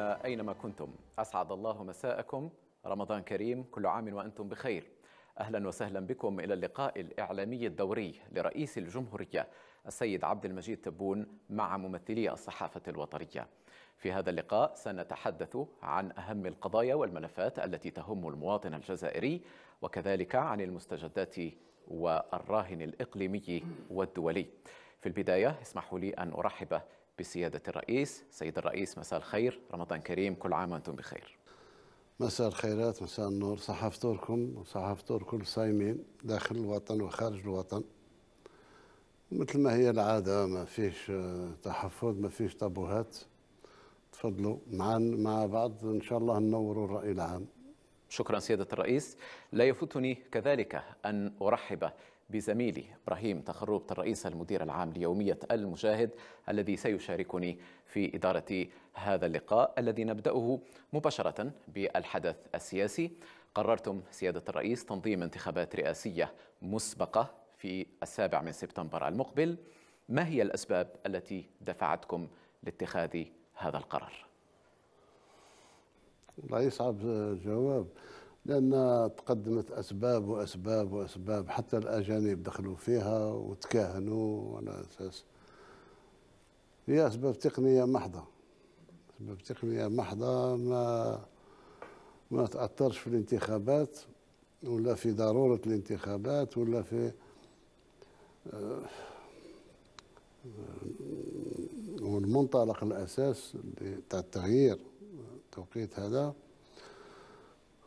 أينما كنتم أسعد الله مساءكم رمضان كريم كل عام وأنتم بخير أهلا وسهلا بكم إلى اللقاء الإعلامي الدوري لرئيس الجمهورية السيد عبد المجيد تبون مع ممثلي الصحافة الوطنية في هذا اللقاء سنتحدث عن أهم القضايا والملفات التي تهم المواطن الجزائري وكذلك عن المستجدات والراهن الإقليمي والدولي في البداية اسمحوا لي أن أرحب بسيادة الرئيس سيد الرئيس مساء الخير رمضان كريم كل عام وأنتم بخير مساء الخيرات مساء النور صحة فطوركم وصحة فطور كل صايمين داخل الوطن وخارج الوطن مثل ما هي العادة ما فيش آه، تحفظ ما فيش تابوهات تفضلوا مع مع بعض إن شاء الله ننوروا الرأي العام شكرا سيادة الرئيس لا يفوتني كذلك أن أرحب بزميلي إبراهيم تخربط الرئيس المدير العام ليومية المشاهد الذي سيشاركني في إدارة هذا اللقاء الذي نبدأه مباشرة بالحدث السياسي قررتم سيادة الرئيس تنظيم انتخابات رئاسية مسبقة في السابع من سبتمبر المقبل ما هي الأسباب التي دفعتكم لاتخاذ هذا القرار؟ الله يصعب جواب لأن تقدمت أسباب وأسباب وأسباب حتى الأجانب دخلوا فيها وتكاهنوا على أساس هي أسباب تقنية محضة أسباب تقنية محضة ما ما تأثرش في الانتخابات ولا في ضرورة الانتخابات ولا في آه، والمنطلق الأساس تاع التغيير التوقيت هذا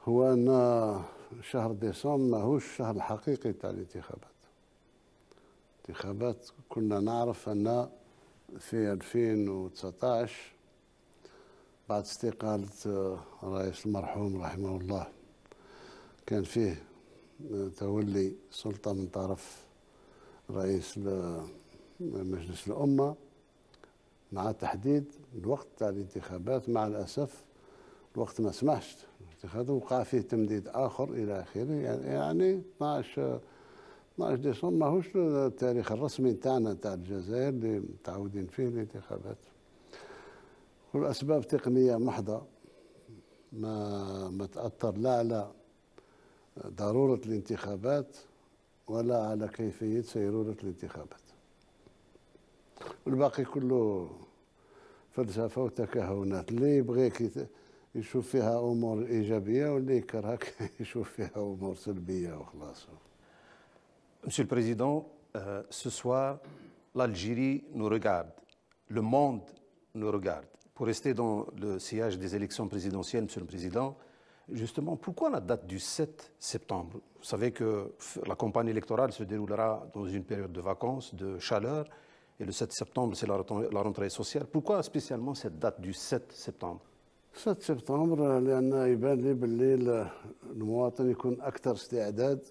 هو أن شهر ديسمبر ماهوش الشهر الحقيقي تاع الانتخابات انتخابات كنا نعرف أن في 2019 بعد استقالة الرئيس المرحوم رحمه الله كان فيه تولي سلطة من طرف رئيس مجلس الأمة مع تحديد الوقت تاع الانتخابات مع الأسف الوقت ما سمحش اتخذه وقع فيه تمديد اخر الى اخره يعني 12 12 ديسمبر ماهوش التاريخ الرسمي تاعنا تاع الجزائر اللي متعودين فيه الانتخابات والاسباب تقنيه محضه ما ما تاثر لا على ضروره الانتخابات ولا على كيفيه سيروره الانتخابات والباقي كله فلسفه وتكهنات اللي يبغيك Monsieur le Président, euh, ce soir, l'Algérie nous regarde, le monde nous regarde. Pour rester dans le sillage des élections présidentielles, Monsieur le Président, justement, pourquoi la date du 7 septembre Vous savez que la campagne électorale se déroulera dans une période de vacances, de chaleur, et le 7 septembre, c'est la rentrée sociale. Pourquoi spécialement cette date du 7 septembre 6 سبتمبر لان يبان لي باللي المواطن يكون اكثر استعداد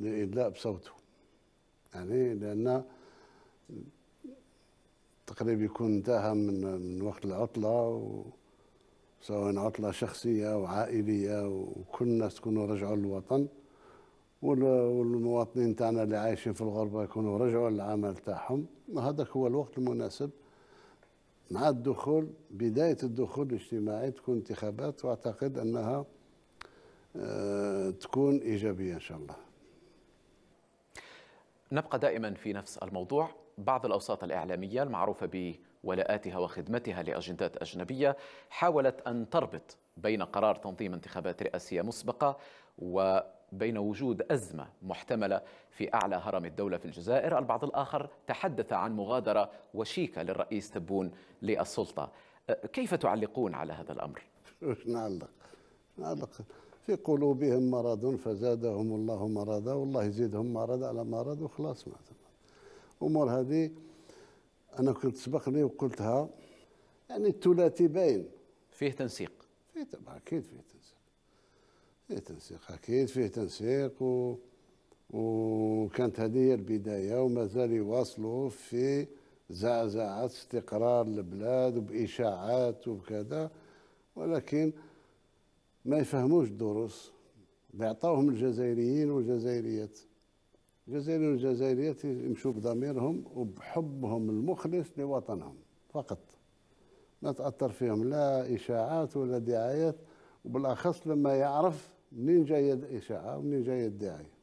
لادلاء بصوته يعني لان تقريبا يكون انتهى من من وقت العطله سواء عطله شخصيه وعائليه وكل الناس تكونوا رجعوا للوطن والمواطنين تاعنا اللي عايشين في الغربه يكونوا رجعوا للعمل تاعهم هذاك هو الوقت المناسب مع الدخول بداية الدخول الاجتماعي تكون انتخابات وأعتقد أنها آه، تكون إيجابية إن شاء الله نبقى دائما في نفس الموضوع بعض الأوساط الإعلامية المعروفة بولاءاتها وخدمتها لأجندات أجنبية حاولت أن تربط بين قرار تنظيم انتخابات رئاسية مسبقة وبين وجود أزمة محتملة في أعلى هرم الدولة في الجزائر البعض الآخر تحدث عن مغادرة وشيكة للرئيس تبون للسلطة أه، كيف تعلقون على هذا الأمر؟ نعلق نعلق نعم، في قلوبهم مرض فزادهم الله مرضا والله يزيدهم مرض على مرض وخلاص ما الأمور هذه أنا كنت سبقني وقلتها يعني الثلاثي باين فيه تنسيق فيه طبعا أكيد فيه تنسيق فيه تنسيق اكيد فيه تنسيق و... وكانت هذه هي البدايه ومازال يواصلوا في زعزعه استقرار البلاد وباشاعات وبكذا ولكن ما يفهموش الدروس بيعطوهم الجزائريين والجزائريات الجزائريين والجزائريات يمشوا بضميرهم وبحبهم المخلص لوطنهم فقط ما تأثر فيهم لا إشاعات ولا دعايات وبالأخص لما يعرف منين جاية الإشاعة ومنين جاية الداعية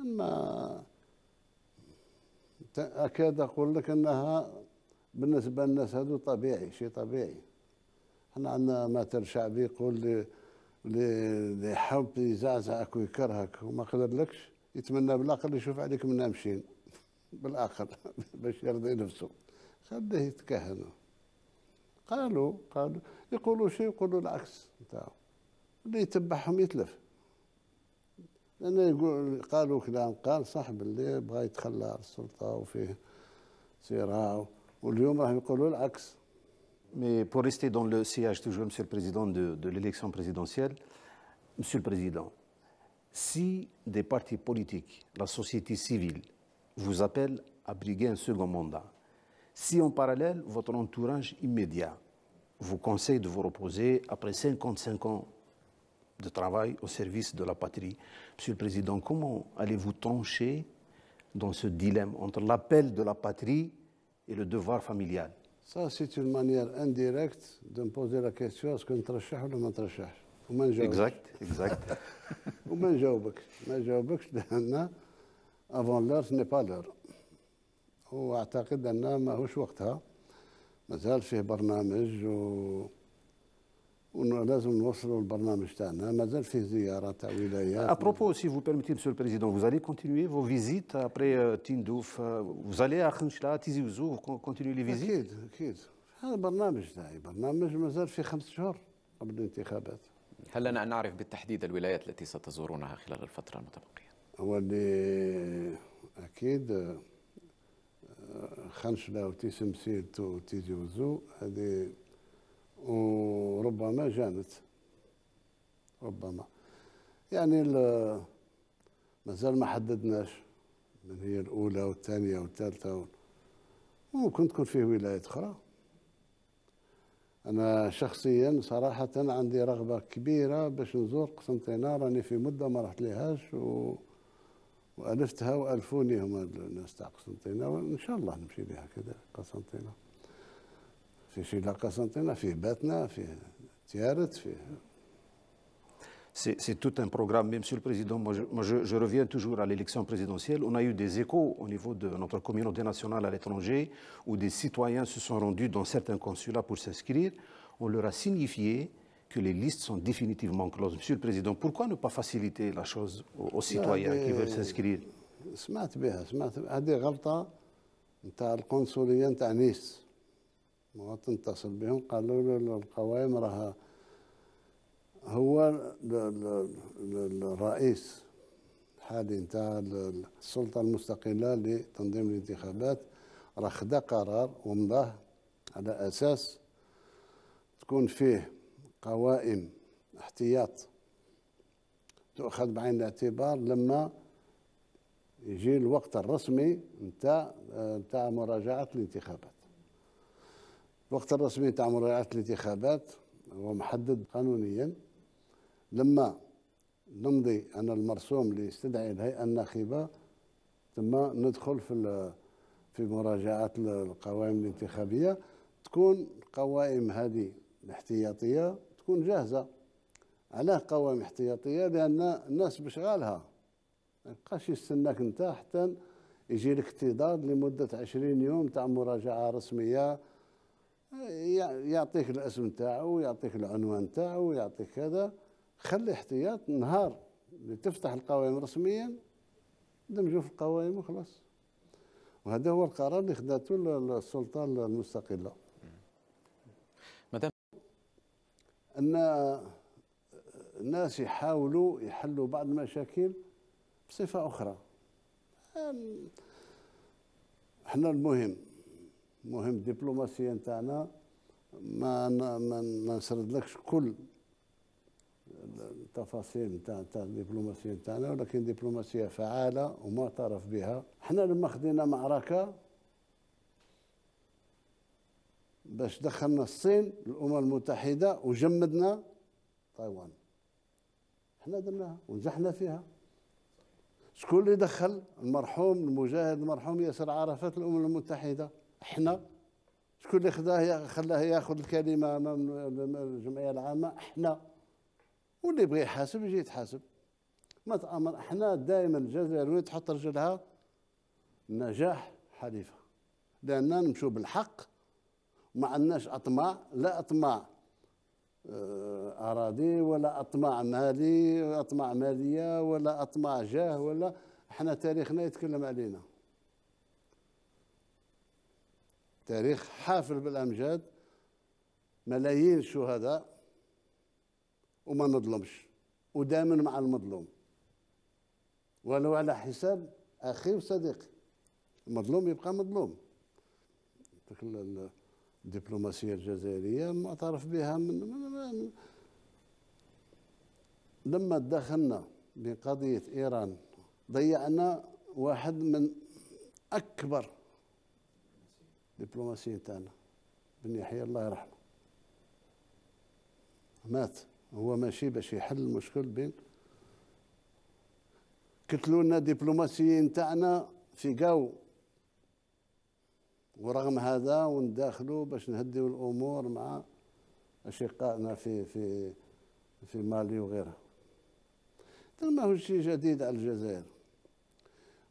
أما أكاد أقول لك أنها بالنسبة للناس هذا طبيعي شيء طبيعي احنا عندنا مثل شعبي يقول لي اللي يحب يزعزعك ويكرهك وما قدرلكش يتمنى بالاقل يشوف عليك من امشين بالعقل باش يرضي نفسه خليه يتكهنوا قالوا قالوا يقولوا شيء يقولوا العكس نتاعو Mais pour rester dans le sillage toujours, Monsieur le Président, de, de l'élection présidentielle, Monsieur le Président, si des partis politiques, la société civile, vous appellent à briguer un second mandat, si en parallèle, votre entourage immédiat vous conseille de vous reposer après 55 ans de travail au service de la patrie. Monsieur le Président, comment allez-vous trancher dans ce dilemme entre l'appel de la patrie et le devoir familial Ça, c'est une manière indirecte de me poser la question est-ce qu'on trachach ou on نترشحش Exact, exact. exact exact وما l'heure. ما نجاوبكش لأن افون با لور واعتقد ان وقتها مازال فيه برنامج و لازم نوصلوا البرنامج تاعنا مازال فيه زيارات ولايات ابروبو سي فو بيرميتي مسيو البريزيدون فو زالي كونتينيي فو فيزيت ابري Tindouf فو euh, زالي à Khnchla Tizi Ouzou vous continuez اكيد اكيد هذا برنامج تاعي برنامج مازال فيه خمس شهور قبل الانتخابات هل لنا ان نعرف بالتحديد الولايات التي ستزورونها خلال الفتره المتبقيه هو اللي اكيد آه، خنشلة وتيسمسيلت وتيزي وزو هذه وربما جانت ربما يعني مازال ما حددناش من هي الاولى والثانيه والثالثه ممكن تكون فيه ولايات اخرى انا شخصيا صراحه عندي رغبه كبيره باش نزور قسنطينه راني في مده ما رحت ليهاش و... والفتها والفوني هما الناس تاع قسنطينه وان شاء الله نمشي لها كذا قسنطينه C'est tout un programme, mais Monsieur le Président, moi, je, reviens toujours à l'élection présidentielle. On a eu des échos au niveau de notre communauté nationale à l'étranger, où des citoyens se sont rendus dans certains consulats pour s'inscrire. On leur a signifié que les listes sont définitivement closes. Monsieur le Président, pourquoi ne pas faciliter la chose aux, citoyens qui veulent s'inscrire مواطن اتصل بهم قالوا له القوائم راها هو الرئيس الحالي نتاع السلطة المستقلة لتنظيم الانتخابات راه خدا قرار ومضاه على أساس تكون فيه قوائم احتياط تؤخذ بعين الاعتبار لما يجي الوقت الرسمي نتاع نتاع مراجعة الانتخابات الوقت الرسمي تاع مراجعة الانتخابات هو محدد قانونيا لما نمضي انا المرسوم اللي يستدعي الهيئة الناخبة ثم ندخل في في مراجعة القوائم الانتخابية تكون قوائم هذه الاحتياطية تكون جاهزة علاه قوائم احتياطية لأن الناس بشغالها ما يبقاش يستناك انت حتى يجي اكتضاد لمدة عشرين يوم تاع مراجعة رسمية يعطيك الاسم نتاعو ويعطيك العنوان نتاعو ويعطيك كذا خلي احتياط نهار اللي تفتح القوائم رسميا دمجوا في القوائم وخلاص وهذا هو القرار اللي خداته السلطه المستقله مدام ان الناس يحاولوا يحلوا بعض المشاكل بصفه اخرى احنا المهم مهم دبلوماسيا نتاعنا ما ما ما نسردلكش كل التفاصيل نتاع نتاع الدبلوماسيه نتاعنا ولكن دبلوماسيه فعاله ومعترف بها حنا لما خدينا معركه باش دخلنا الصين الامم المتحده وجمدنا تايوان حنا درناها ونجحنا فيها شكون اللي دخل المرحوم المجاهد المرحوم ياسر عرفات الامم المتحده احنا شكون اللي خداه خلاه ياخذ الكلمه امام الجمعيه العامه احنا واللي يبغي يحاسب يجي يتحاسب ما تامر احنا دائما الجزائر تحط رجلها نجاح حليفه لاننا نمشوا بالحق ما عندناش اطماع لا اطماع آه، اراضي ولا اطماع مالي اطماع ماليه ولا اطماع جاه ولا احنا تاريخنا يتكلم علينا تاريخ حافل بالأمجاد ملايين الشهداء وما نظلمش ودائما مع المظلوم ولو على حساب أخي وصديقي المظلوم يبقى مظلوم الدبلوماسية الجزائرية معترف بها من, من, من لما دخلنا بقضية إيران ضيعنا واحد من أكبر الدبلوماسيه تاعنا بن يحيى الله يرحمه مات هو ماشي باش يحل المشكل بين قتلوا لنا الدبلوماسيين تاعنا في قاو ورغم هذا ونداخلوا باش نهديوا الامور مع اشقائنا في في في مالي وغيرها ماهوش شيء جديد على الجزائر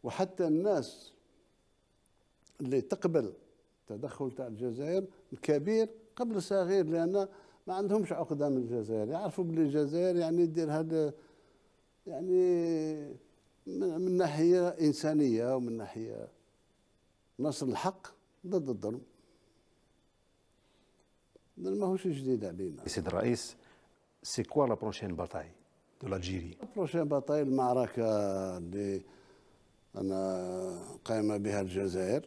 وحتى الناس اللي تقبل التدخل تاع الجزائر الكبير قبل الصغير لان ما عندهمش عقده من الجزائر يعرفوا بلي الجزائر يعني دير هذا يعني من ناحيه انسانيه ومن ناحيه نصر الحق ضد الظلم ماهوش جديد علينا السيد الرئيس سي كوا لا بروشين باتاي دو لالجيري لا بروشين باتاي المعركه اللي انا قائمه بها الجزائر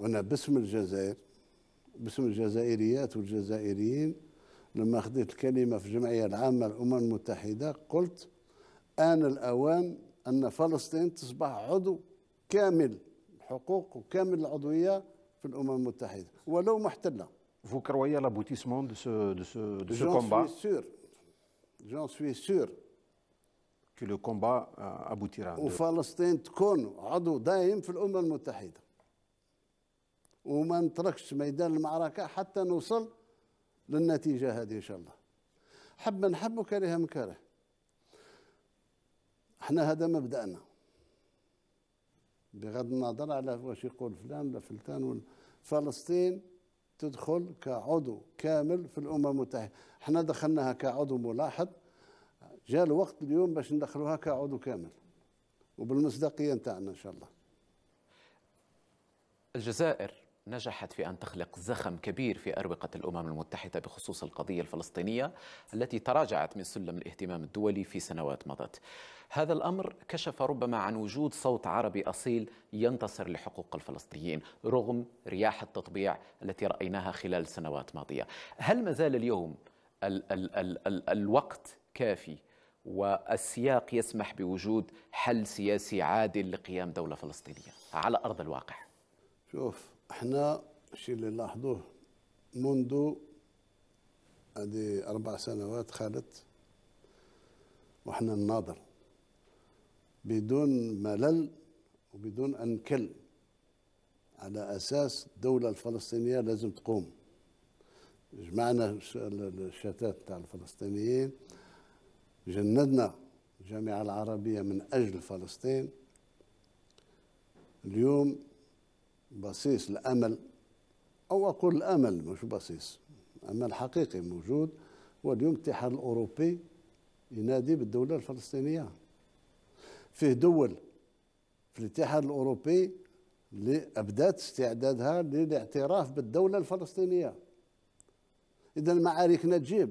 وانا باسم الجزائر باسم الجزائريات والجزائريين لما خديت الكلمة في الجمعية العامة للأمم المتحدة قلت آن الأوان أن فلسطين تصبح عضو كامل الحقوق وكامل العضوية في الأمم المتحدة ولو محتلة فو كرويا لابوتيسمون دو سو دو سو دو سو كومبا جون سوي سور جون سوي سور كو لو كومبا ابوتيرا وفلسطين تكون عضو دائم في الأمم المتحدة. وما نتركش ميدان المعركة حتى نوصل للنتيجة هذه إن شاء الله حب نحب وكره مكره احنا هذا مبدأنا بغض النظر على واش يقول فلان ولا فلتان ولا فلسطين تدخل كعضو كامل في الامم المتحده احنا دخلناها كعضو ملاحظ جاء الوقت اليوم باش ندخلوها كعضو كامل وبالمصداقيه نتاعنا ان شاء الله الجزائر نجحت في أن تخلق زخم كبير في أروقة الأمم المتحدة بخصوص القضية الفلسطينية التي تراجعت من سلم الاهتمام الدولي في سنوات مضت هذا الأمر كشف ربما عن وجود صوت عربي أصيل ينتصر لحقوق الفلسطينيين رغم رياح التطبيع التي رأيناها خلال سنوات ماضية هل ما زال اليوم ال ال ال ال الوقت كافي والسياق يسمح بوجود حل سياسي عادل لقيام دولة فلسطينية على أرض الواقع شوف احنا الشيء اللي نلاحظوه منذ هذه أربع سنوات خالت وحنا نناظر بدون ملل وبدون أن على أساس الدولة الفلسطينية لازم تقوم جمعنا الشتات تاع الفلسطينيين جندنا الجامعة العربية من أجل فلسطين اليوم بصيص الامل أو أقول الأمل مش بصيص أمل حقيقي موجود واليوم الاتحاد الأوروبي ينادي بالدولة الفلسطينية فيه دول في الاتحاد الأوروبي اللي ابدات استعدادها للاعتراف بالدولة الفلسطينية إذا معاركنا تجيب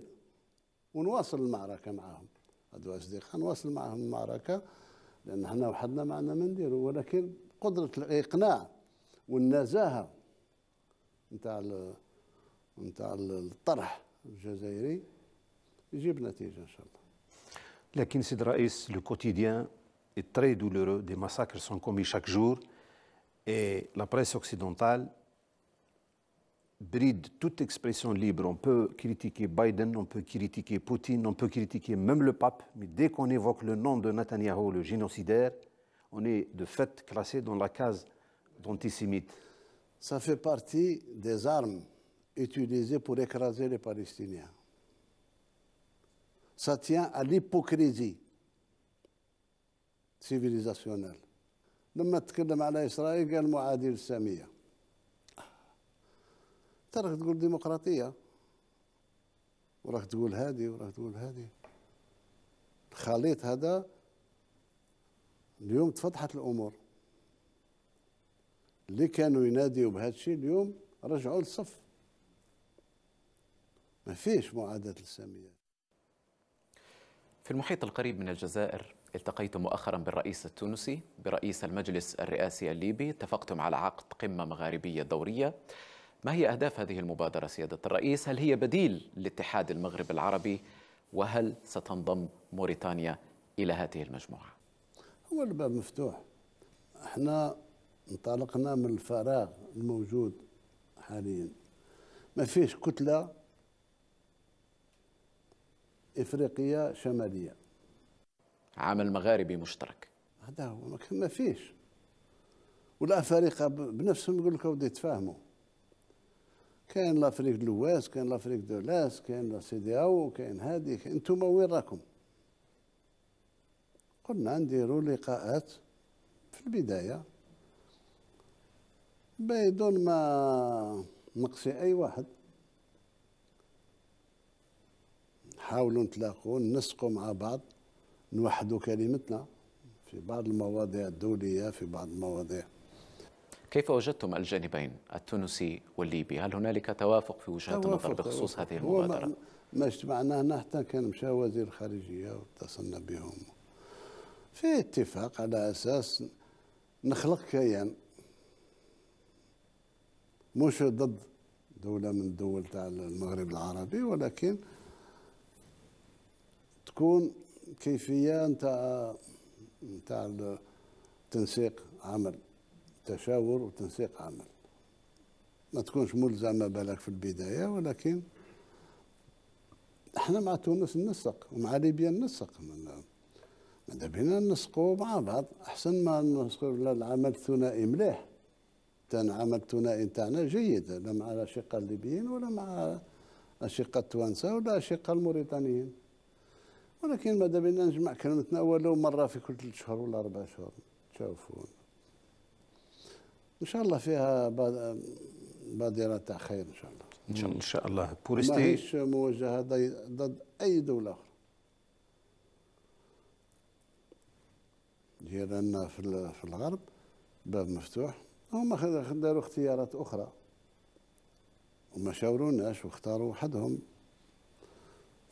ونواصل المعركة معهم هذو أصدقاء نواصل معهم المعركة لأن احنا وحدنا ما عندنا ما نديرو ولكن قدرة الإقناع والنزاهه نتاع نتاع الطرح الجزائري يجيب نتيجه ان شاء الله لكن سيد رئيس لو كوتيديان est très douloureux des massacres sont commis chaque jour et la presse occidentale bride toute expression libre. On peut critiquer Biden, on peut critiquer Poutine, on peut critiquer même le pape, mais dès qu'on évoque le nom de Netanyahu, le génocidaire, on est de fait classé dans la case d'antisémites Ça fait partie des armes utilisées pour écraser les Palestiniens. Ça tient à l'hypocrisie civilisationnelle. لما تكلم على إسرائيل قال معادي للسامية تراك تقول ديمقراطية وراك تقول هذه وراك تقول هذه الخليط هذا اليوم تفضحت الأمور اللي كانوا يناديوا بهذا الشيء اليوم رجعوا للصف ما فيش معاداة للساميات في المحيط القريب من الجزائر التقيتم مؤخرا بالرئيس التونسي برئيس المجلس الرئاسي الليبي اتفقتم على عقد قمة مغاربية دورية ما هي أهداف هذه المبادرة سيادة الرئيس؟ هل هي بديل لاتحاد المغرب العربي؟ وهل ستنضم موريتانيا إلى هذه المجموعة؟ هو الباب مفتوح احنا انطلقنا من الفراغ الموجود حاليا ما فيش كتلة إفريقية شمالية عمل مغاربي مشترك هذا هو ما فيش والافارقه بنفسهم يقول لك ودي تفاهموا كاين لافريك دلواس كاين لافريك دولاس كاين لا او كاين هذه انتم وين راكم قلنا نديروا لقاءات في البدايه بدون ما نقصي أي واحد نحاولوا نتلاقوا ننسقوا مع بعض نوحدوا كلمتنا في بعض المواضيع الدولية في بعض المواضيع كيف وجدتم الجانبين التونسي والليبي هل هنالك توافق في وجهات النظر بخصوص هذه المبادرة ما اجتمعنا هنا حتى كان مشى وزير الخارجية واتصلنا بهم في اتفاق على أساس نخلق كيان مش ضد دولة من الدول تاع المغرب العربي ولكن تكون كيفية نتاع نتاع تنسيق عمل تشاور وتنسيق عمل ما تكونش ملزمة بالك في البداية ولكن احنا مع تونس ننسق ومع ليبيا ننسق ماذا بينا ننسقوا مع بعض احسن ما ننسقوا العمل الثنائي مليح عمل ثنائي نتاعنا جيد لا مع الاشقاء الليبيين ولا مع الاشقاء التوانسه ولا الاشقاء الموريتانيين ولكن ماذا بينا نجمع كلمتنا ولو مره في كل ثلاث شهور ولا اربع شهور تشوفون ان شاء الله فيها بادره تاع خير ان شاء الله ان شاء الله ان شاء الله بورستي ماهيش موجهه ضد اي دوله اخرى لان في الغرب باب مفتوح هم داروا اختيارات أخرى وما شاوروناش واختاروا وحدهم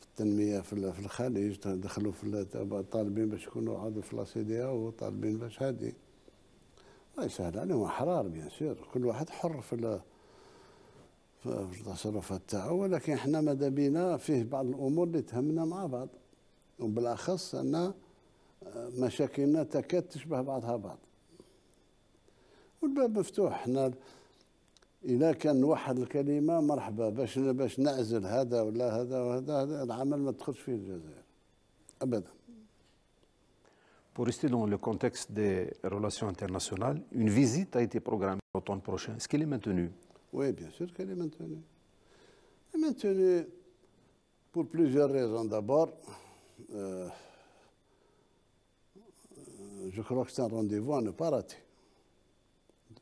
في التنمية في الخليج دخلوا في طالبين باش يكونوا عضو في لاسيديا وطالبين باش هادي الله يسهل عليهم أحرار بيان سير كل واحد حر في في التصرفات تاعو ولكن احنا ماذا بينا فيه بعض الامور اللي تهمنا مع بعض وبالاخص ان مشاكلنا تكاد تشبه بعضها بعض Pour rester dans le contexte des relations internationales, une visite a été programmée l'automne prochain. Est-ce qu'elle est maintenue Oui, bien sûr qu'elle est maintenue. Elle est maintenue pour plusieurs raisons. D'abord, euh, euh, je crois que c'est un rendez-vous à ne pas rater.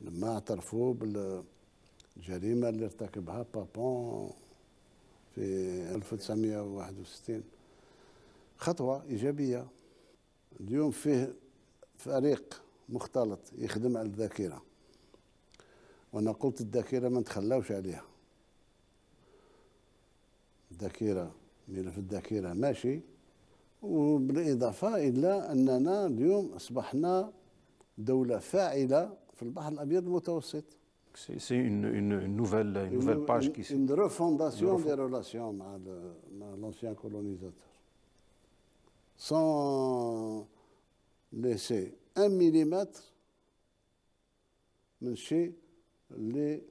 لما اعترفوا بالجريمه اللي ارتكبها بابون في 1961 خطوه ايجابيه اليوم فيه فريق مختلط يخدم على الذاكره وانا قلت الذاكره ما نتخلاوش عليها الذاكره ملف الذاكره ماشي وبالاضافه الى اننا اليوم اصبحنا دوله فاعله C'est une, nouvelle, page qui Une refondation des relations avec l'ancien colonisateur. Sans laisser un millimètre monsieur les اللي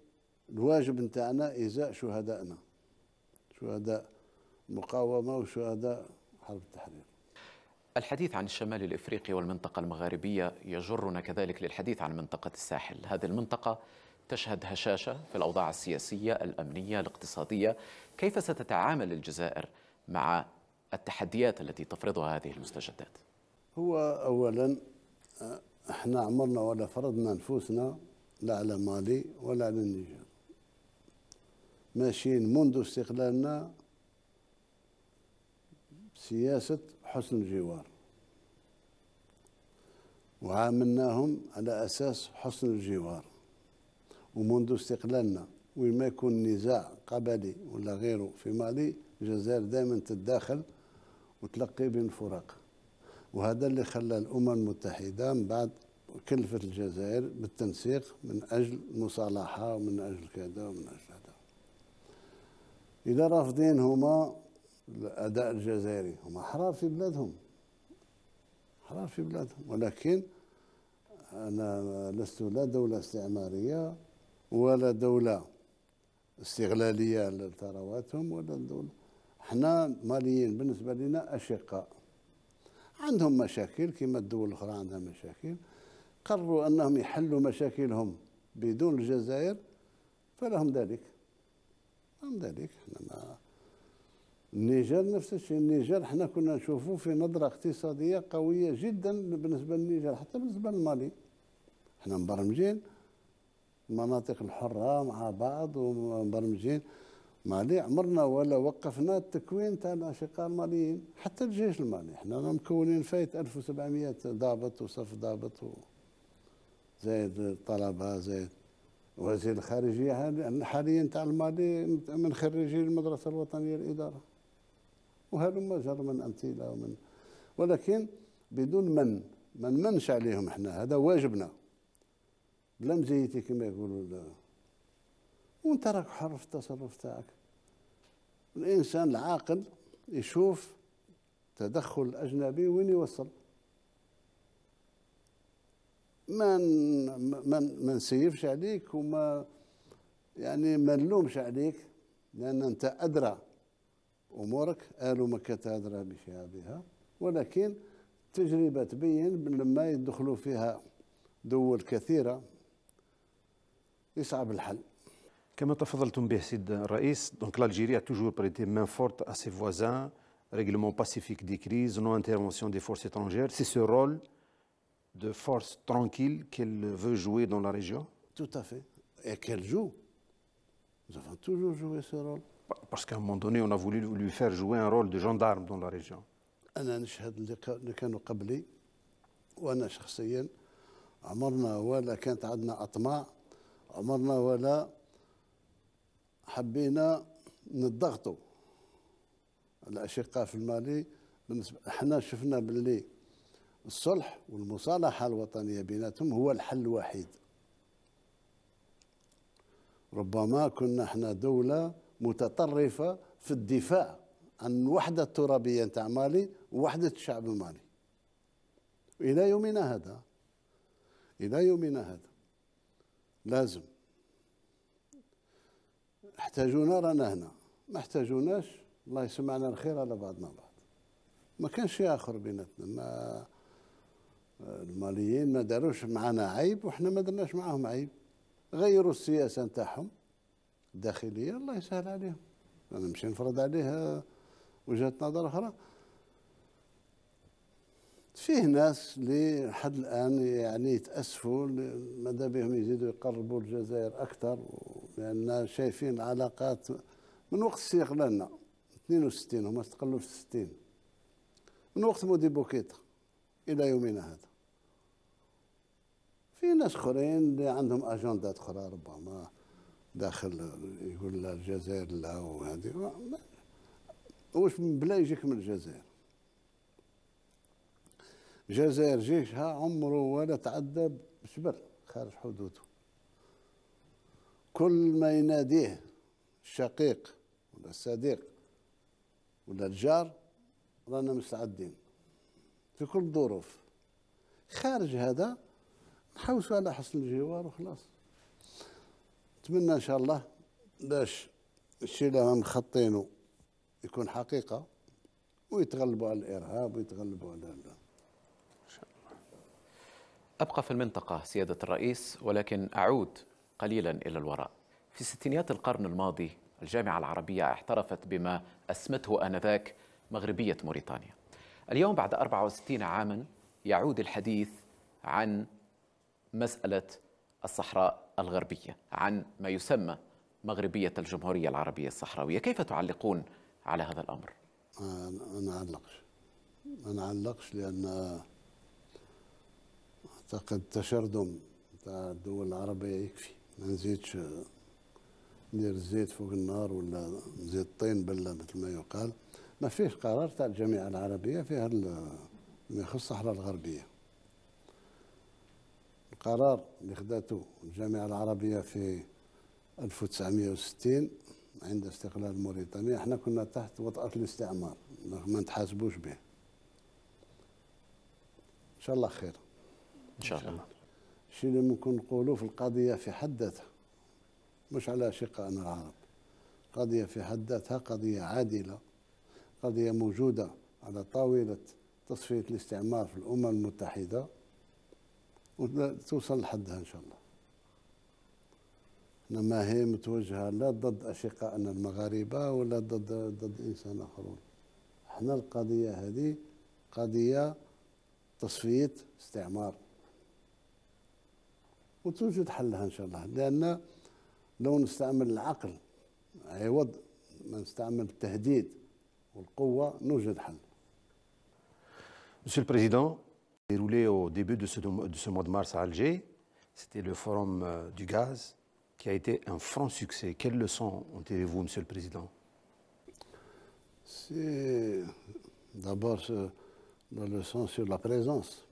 الواجب نتاعنا et شهدائنا شهداء الحديث عن الشمال الافريقي والمنطقه المغاربيه يجرنا كذلك للحديث عن منطقه الساحل، هذه المنطقه تشهد هشاشه في الاوضاع السياسيه، الامنيه، الاقتصاديه، كيف ستتعامل الجزائر مع التحديات التي تفرضها هذه المستجدات؟ هو اولا احنا عمرنا ولا فرضنا نفوسنا لا على مالي ولا على النيجر. ماشيين منذ استقلالنا سياسة حسن الجوار وعاملناهم على أساس حسن الجوار ومنذ استقلالنا وين ما يكون نزاع قبلي ولا غيره في مالي الجزائر دائما تتداخل وتلقي بين فرق وهذا اللي خلى الأمم المتحدة من بعد كلفت الجزائر بالتنسيق من أجل المصالحة ومن أجل كذا ومن أجل هذا إذا رافضين هما الأداء الجزائري هما أحرار في بلادهم حرام في بلادهم ولكن أنا لست لا دولة استعمارية ولا دولة استغلالية لثرواتهم ولا دولة احنا ماليين بالنسبة لنا أشقاء عندهم مشاكل كما الدول الأخرى عندها مشاكل قرروا أنهم يحلوا مشاكلهم بدون الجزائر فلهم ذلك لهم ذلك احنا ما النيجر نفس الشيء النيجر حنا كنا نشوفوا في نظرة اقتصادية قوية جدا بالنسبة للنيجر حتى بالنسبة للمالي حنا مبرمجين المناطق الحرة مع بعض ومبرمجين مالي عمرنا ولا وقفنا التكوين تاع الأشقاء الماليين حتى الجيش المالي حنا مكونين فايت 1700 ضابط وصف ضابط زائد الطلبة زائد وزير الخارجية حاليا تاع المالي من خريجي المدرسة الوطنية للإدارة وهلما جر من امثله ومن ولكن بدون من ما نمنش عليهم احنا هذا واجبنا بلا مزيتي كما يقولوا وانت راك حر في التصرف تاعك الانسان العاقل يشوف تدخل الاجنبي وين يوصل ما من ما نسيفش عليك وما يعني ما نلومش عليك لان انت ادرى امورك قالوا ما كتهدر بها ولكن التجربه تبين لما يدخلوا فيها دول كثيره يصعب الحل كما تفضلتم به سيد الرئيس دونك الجزائر توجور بريتي مان فورت ا سي فوازان ريغلمون باسيفيك دي كريز نو انترفونسيون دي فورس اترانجير سي سو رول دو فورس ترانكيل كيل فو جوي دون لا ريجيون توت افي اي كيل جو Nous avons toujours joué ce rôle. parce qu'à un moment donné, on a voulu lui faire jouer un rôle de gendarme dans la région. أنا نشهد اللي كانوا قبلي وأنا شخصيا عمرنا ولا كانت عندنا أطماع عمرنا ولا حبينا نضغطوا الأشقاء في المالي بالنسبة احنا شفنا باللي الصلح والمصالحة الوطنية بيناتهم هو الحل الوحيد ربما كنا احنا دولة متطرفه في الدفاع عن الوحده الترابيه نتاع مالي ووحده الشعب المالي الى يومنا هذا الى يومنا هذا لازم احتاجونا رانا هنا ما احتاجوناش الله يسمعنا الخير على بعضنا البعض ما كانش شيء اخر بيناتنا ما الماليين ما داروش معنا عيب وحنا ما درناش معاهم عيب غيروا السياسه نتاعهم داخليه الله يسهل عليهم انا مش نفرض عليه وجهه نظر اخرى فيه ناس اللي لحد الان يعني يتاسفوا ماذا بهم يزيدوا يقربوا الجزائر اكثر لان شايفين العلاقات من وقت استقلالنا 62 هما استقلوا في 60 من وقت مودي بوكيتا الى يومنا هذا في ناس اخرين اللي عندهم اجندات اخرى ربما داخل يقول لا الجزائر لا وهذه واش من بلا يجيك من الجزائر الجزائر جيشها عمره ولا تعدى بشبر خارج حدوده كل ما يناديه الشقيق ولا الصديق ولا الجار رانا مستعدين في كل الظروف خارج هذا نحوسوا على حسن الجوار وخلاص نتمنى ان شاء الله باش الشيء اللي راهم خطينه يكون حقيقه ويتغلبوا على الارهاب ويتغلبوا على ان شاء الله ابقى في المنطقه سياده الرئيس ولكن اعود قليلا الى الوراء في ستينيات القرن الماضي الجامعه العربيه احترفت بما اسمته انذاك مغربيه موريتانيا اليوم بعد 64 عاما يعود الحديث عن مساله الصحراء الغربية عن ما يسمى مغربية الجمهورية العربية الصحراوية كيف تعلقون على هذا الأمر؟ ما نعلقش ما نعلقش لأن أعتقد تشردم تاع الدول العربية يكفي ما نزيدش ندير الزيت فوق النار ولا نزيد الطين بلة مثل ما يقال ما فيش قرار تاع الجامعة العربية في هذا ما يخص الصحراء الغربية القرار اللي خداتو الجامعة العربية في 1960 عند استقلال موريتانيا احنا كنا تحت وطأة الاستعمار نعم، ما نتحاسبوش به ان شاء الله خير ان شاء الله الشيء اللي ممكن نقولوه في القضية في حد ذاتها مش على شقائنا العرب قضية في حد ذاتها قضية عادلة قضية موجودة على طاولة تصفية الاستعمار في الأمم المتحدة وتوصل لحدها ان شاء الله انما هي متوجهه لا ضد اشقائنا المغاربه ولا ضد ضد انسان اخر احنا القضيه هذه قضيه تصفيه استعمار وتوجد حلها ان شاء الله لان لو نستعمل العقل عوض ما نستعمل التهديد والقوه نوجد حل Monsieur le Président, déroulé au début de ce, mois de mars à Alger. C'était le forum euh, du gaz qui a été un franc succès. Quelles leçons en tirez-vous, Monsieur le Président C'est d'abord euh, la leçon sur la présence.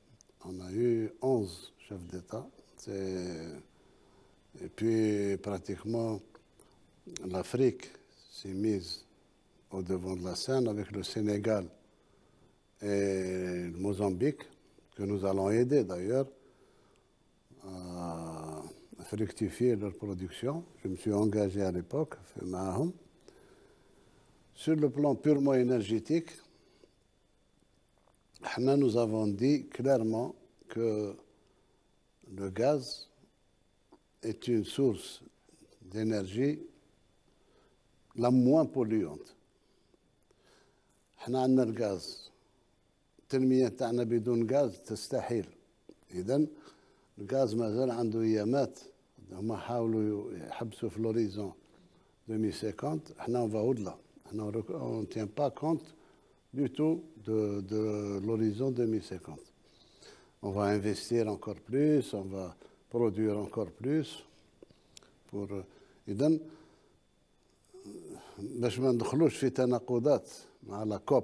On a eu 11 chefs d'État. Et puis, pratiquement, l'Afrique s'est mise au devant de la scène avec le Sénégal et le Mozambique que nous allons aider d'ailleurs à fructifier leur production. Je me suis engagé à l'époque, sur le plan purement énergétique, nous avons dit clairement que le gaz est une source d'énergie la moins polluante. le gaz التنميه تاعنا بدون غاز تستحيل اذا الغاز مازال عنده ايامات هما حاولوا يحبسوا في لوريزون 2050 احنا اون فاودلا احنا اون تيان با كونت دو تو دو دو لوريزون 2050. On va investir encore plus, on va produire encore plus. Pour, إذن باش ما ندخلوش في تناقضات مع لا كوب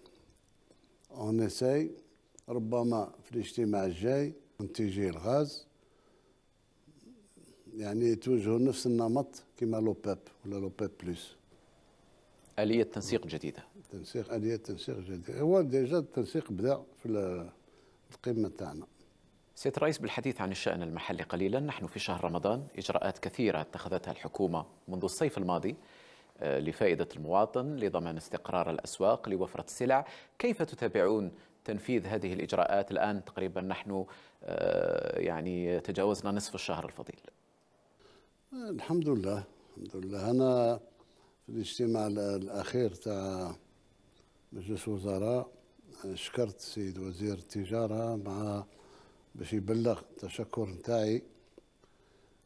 اون اساي ربما في الاجتماع الجاي منتجي الغاز يعني توجهوا نفس النمط كما لو بيب ولا لو بيب بلوس آلية تنسيق جديدة تنسيق آلية تنسيق جديدة هو ديجا التنسيق بدأ في القمة تاعنا سيد الرئيس بالحديث عن الشأن المحلي قليلا نحن في شهر رمضان إجراءات كثيرة اتخذتها الحكومة منذ الصيف الماضي آه، لفائدة المواطن لضمان استقرار الأسواق لوفرة السلع كيف تتابعون تنفيذ هذه الإجراءات الآن تقريبا نحن آه، يعني تجاوزنا نصف الشهر الفضيل الحمد لله الحمد لله أنا في الاجتماع الأخير تاع مجلس الوزراء شكرت السيد وزير التجارة مع باش يبلغ التشكر نتاعي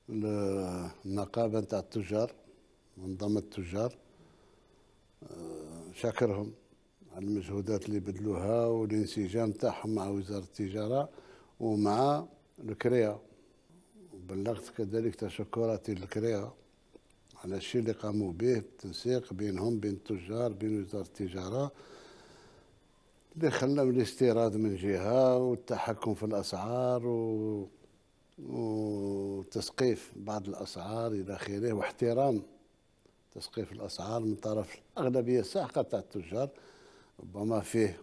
للنقابة نتاع التجار منظمة التجار آه، شكرهم على المجهودات اللي بدلوها والانسجام تاعهم مع وزارة التجارة ومع الكريا وبلغت كذلك تشكراتي للكريا على الشيء اللي قاموا به التنسيق بينهم بين التجار بين وزارة التجارة اللي خلاو الاستيراد من جهة والتحكم في الأسعار و... وتسقيف بعض الأسعار إلى آخره واحترام تسقيف الأسعار من طرف أغلبية الساحقة تاع التجار ربما فيه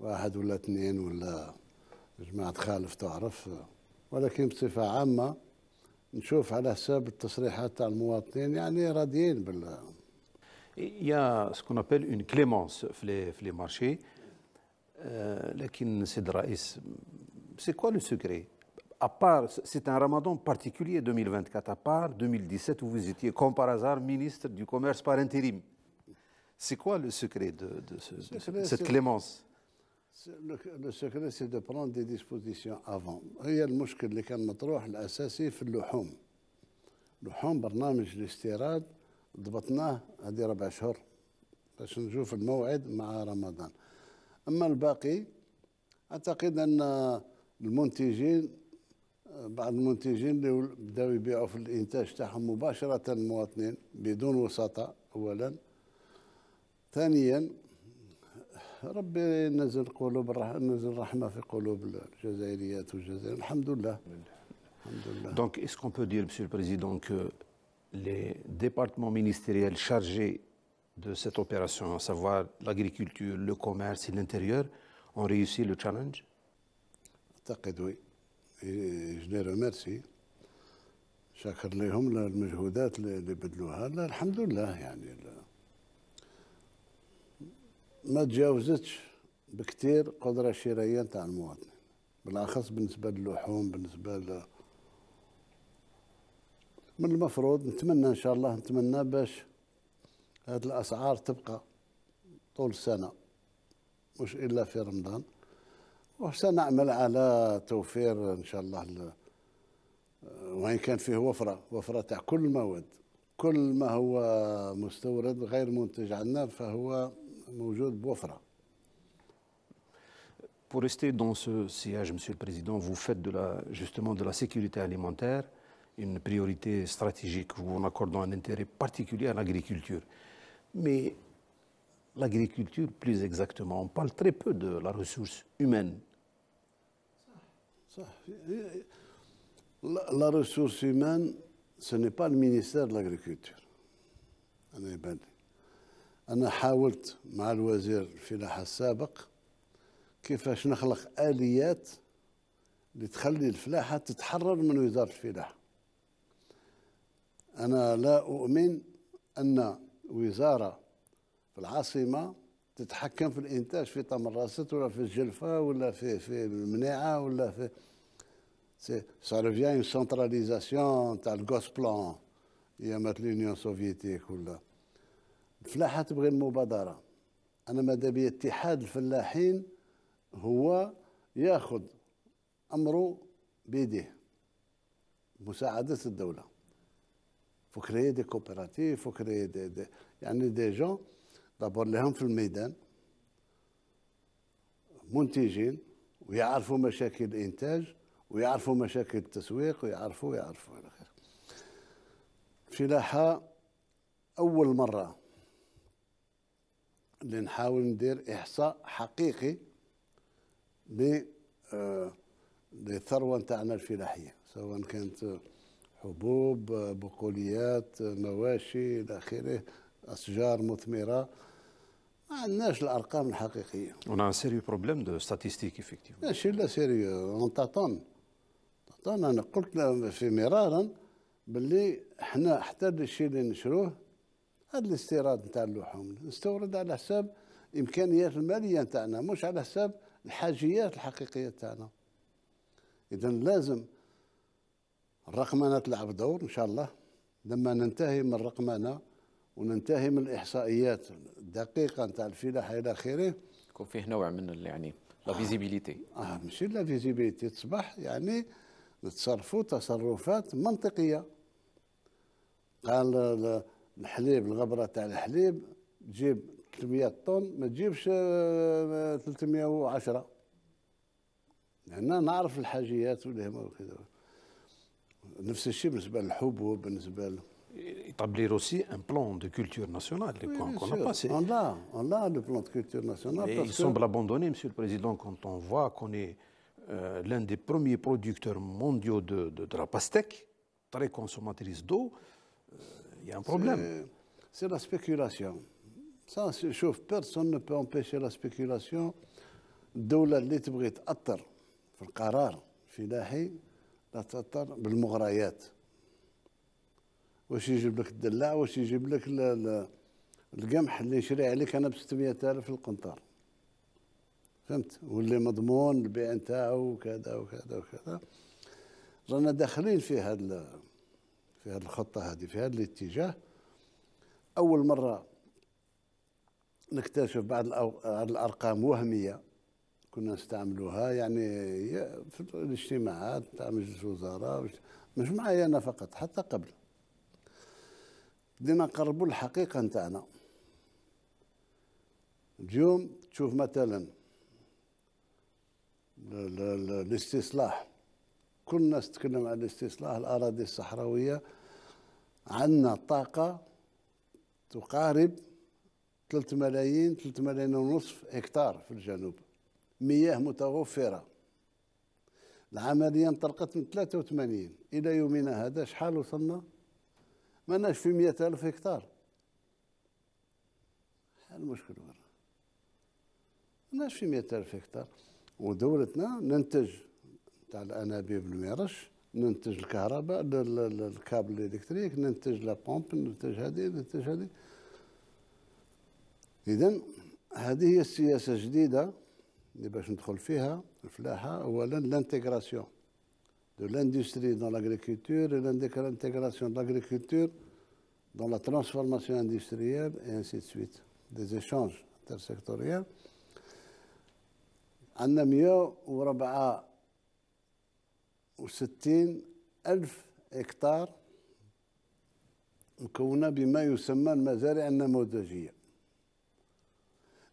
واحد ولا اثنين ولا جماعة تخالف تعرف ولكن بصفة عامة نشوف على حساب التصريحات تاع المواطنين يعني راضيين بال يا سكون a اون كليمونس في لي مارشي لكن سيد الرئيس, سي كوا لو سكري à part, c'est un ramadan particulier 2024, à part 2017 où vous étiez, comme par hasard, ministre du Commerce par intérim. C'est quoi le secret de, de, cette clémence le, secret, c'est de prendre des dispositions avant. le le المشكل اللي كان مطروح الاساسي في اللحوم. اللحوم برنامج الاستيراد ضبطناه هذه ربع شهر باش نشوف الموعد مع رمضان. اما الباقي اعتقد ان المنتجين بعض المنتجين اللي بداوا يبيعوا في الانتاج تاعهم مباشره المواطنين بدون وساطه اولا ثانيا ربي نزل قلوب نزل رحمه في قلوب الجزائريات والجزائر الحمد لله الحمد لله دونك كون بو دير مسيو البريزيدون كو les départements ministériels chargés de cette opération, à savoir l'agriculture, le commerce et l'intérieur, ont réussi le challenge je les remercie. شاكر لهم للمجهودات اللي بدلوها لا الحمد لله يعني لا ما تجاوزتش بكثير قدرة شرائية نتاع المواطنين بالأخص بالنسبة للحوم بالنسبة ل من المفروض نتمنى إن شاء الله نتمنى باش هذه الأسعار تبقى طول السنة مش إلا في رمضان Pour rester dans ce siège, Monsieur le Président, vous faites de la, justement de la sécurité alimentaire une priorité stratégique, vous en accordant un intérêt particulier à l'agriculture. Mais l'agriculture, plus exactement, on parle très peu de la ressource humaine صح لا ريسورس هيمان سني با pas le انا يبان انا حاولت مع الوزير الفلاحه السابق كيفاش نخلق اليات اللي تخلي الفلاحه تتحرر من وزاره الفلاحه انا لا اؤمن ان وزاره في العاصمه تتحكم في الانتاج في طمراسات ولا في الجلفه ولا في في المناعه ولا في سا ريفيان اون سنتراليزاسيون تاع الغوس بلان ايامات لونيون سوفيتيك ولا الفلاحه تبغي المبادره انا ماذا بيا اتحاد الفلاحين هو ياخذ امره بيديه مساعدة الدولة فو كريي دي كوبراتيف فو كريي دي, دي يعني دي جون دابور اللي هم في الميدان منتجين ويعرفوا مشاكل الانتاج ويعرفوا مشاكل التسويق ويعرفوا يعرفوا على خير فلاحة اول مره اللي نحاول ندير احصاء حقيقي ب للثروه نتاعنا الفلاحيه سواء كانت حبوب بقوليات مواشي الى اخره اشجار مثمره ما عندناش الارقام الحقيقيه اون ان سيريو بروبليم دو ستاتيستيك لا ماشي لا سيريو اون تاتون تاتون انا قلت في مرارا باللي حنا حتى الشيء اللي نشروه هذا الاستيراد نتاع اللحوم نستورد على حساب الامكانيات الماليه نتاعنا مش على حساب الحاجيات الحقيقيه نتاعنا اذا لازم الرقمنه تلعب دور ان شاء الله لما ننتهي من الرقمنه وننتهي من الاحصائيات الدقيقه نتاع الفلاحه الى اخره يكون فيه نوع من يعني لا آه، فيزيبيليتي اه ماشي لا فيزيبيليتي تصبح يعني نتصرفوا تصرفات منطقيه قال الحليب الغبره تاع الحليب تجيب 300 طن ما تجيبش 310 لان يعني نعرف الحاجيات والهم وكذا نفس الشيء بالنسبه للحبوب بالنسبه établir aussi un plan de culture nationale, oui, qu'on a On l'a, on a le plan de culture nationale. il semble abandonné, Monsieur le Président, quand on voit qu'on est euh, l'un des premiers producteurs mondiaux de, de, très consommatrice d'eau, euh, il y a un problème. C'est la spéculation. Ça, chauffe, personne ne peut empêcher la spéculation. الدوله la le karar, واش يجيب لك الدلاع واش يجيب لك القمح اللي نشري عليك انا ب 600000 في القنطار فهمت واللي مضمون البيع نتاعو وكذا وكذا وكذا رانا داخلين في هاد في هاد الخطه هذه في هاد الاتجاه اول مره نكتشف بعض الارقام وهميه كنا نستعملوها يعني في الاجتماعات تاع مجلس الوزراء مش معايا انا فقط حتى قبل بدينا نقربوا الحقيقه نتاعنا اليوم تشوف مثلا الاستصلاح كل الناس تتكلم عن الاستصلاح الاراضي الصحراويه عندنا طاقه تقارب 3 ملايين 3 ملايين ونصف هكتار في الجنوب مياه متوفره العمليه انطلقت من 83 الى يومنا هذا شحال وصلنا ما ناش في مئة ألف هكتار المشكل ما ناش في مئة ألف هكتار ودولتنا ننتج تاع الأنابيب الميرش ننتج الكهرباء الكابل الإلكتريك ننتج لا بومب ننتج هذه ننتج هذه إذا هذه هي السياسة الجديدة اللي باش ندخل فيها الفلاحة أولا لانتيغراسيون de l'industrie dans l'agriculture et l'intégration de l'agriculture dans la transformation industrielle et ainsi de suite, des échanges intersectoriels. عندنا 164 ألف هكتار مكونة بما يسمى المزارع النموذجية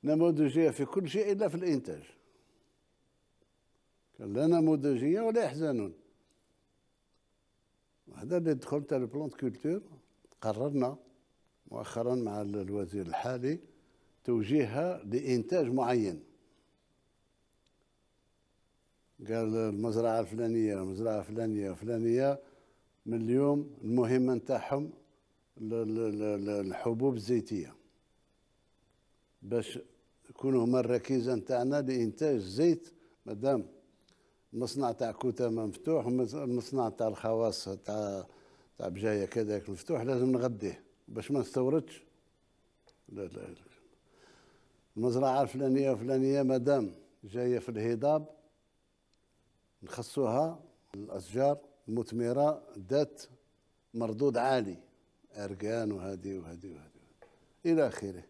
نموذجية في كل شيء إلا في الإنتاج لا نموذجية ولا يحزنون وحدا اللي دخل تاع البلان كولتور قررنا مؤخرا مع الوزير الحالي توجيهها لإنتاج معين قال المزرعة الفلانية المزرعة الفلانية الفلانية من اليوم المهمة نتاعهم الحبوب الزيتية باش يكونوا هما الركيزة نتاعنا لإنتاج زيت مدام مصنع تاع كوتا مفتوح ومصنع تاع الخواص تاع تاع بجاية كذاك مفتوح لازم نغديه باش ما نستوردش لا لا لا المزرعة الفلانية الفلانيه مادام جاية في الهضاب نخصوها الأشجار المثمرة ذات مردود عالي اركان وهذه وهذه وهذه إلى آخره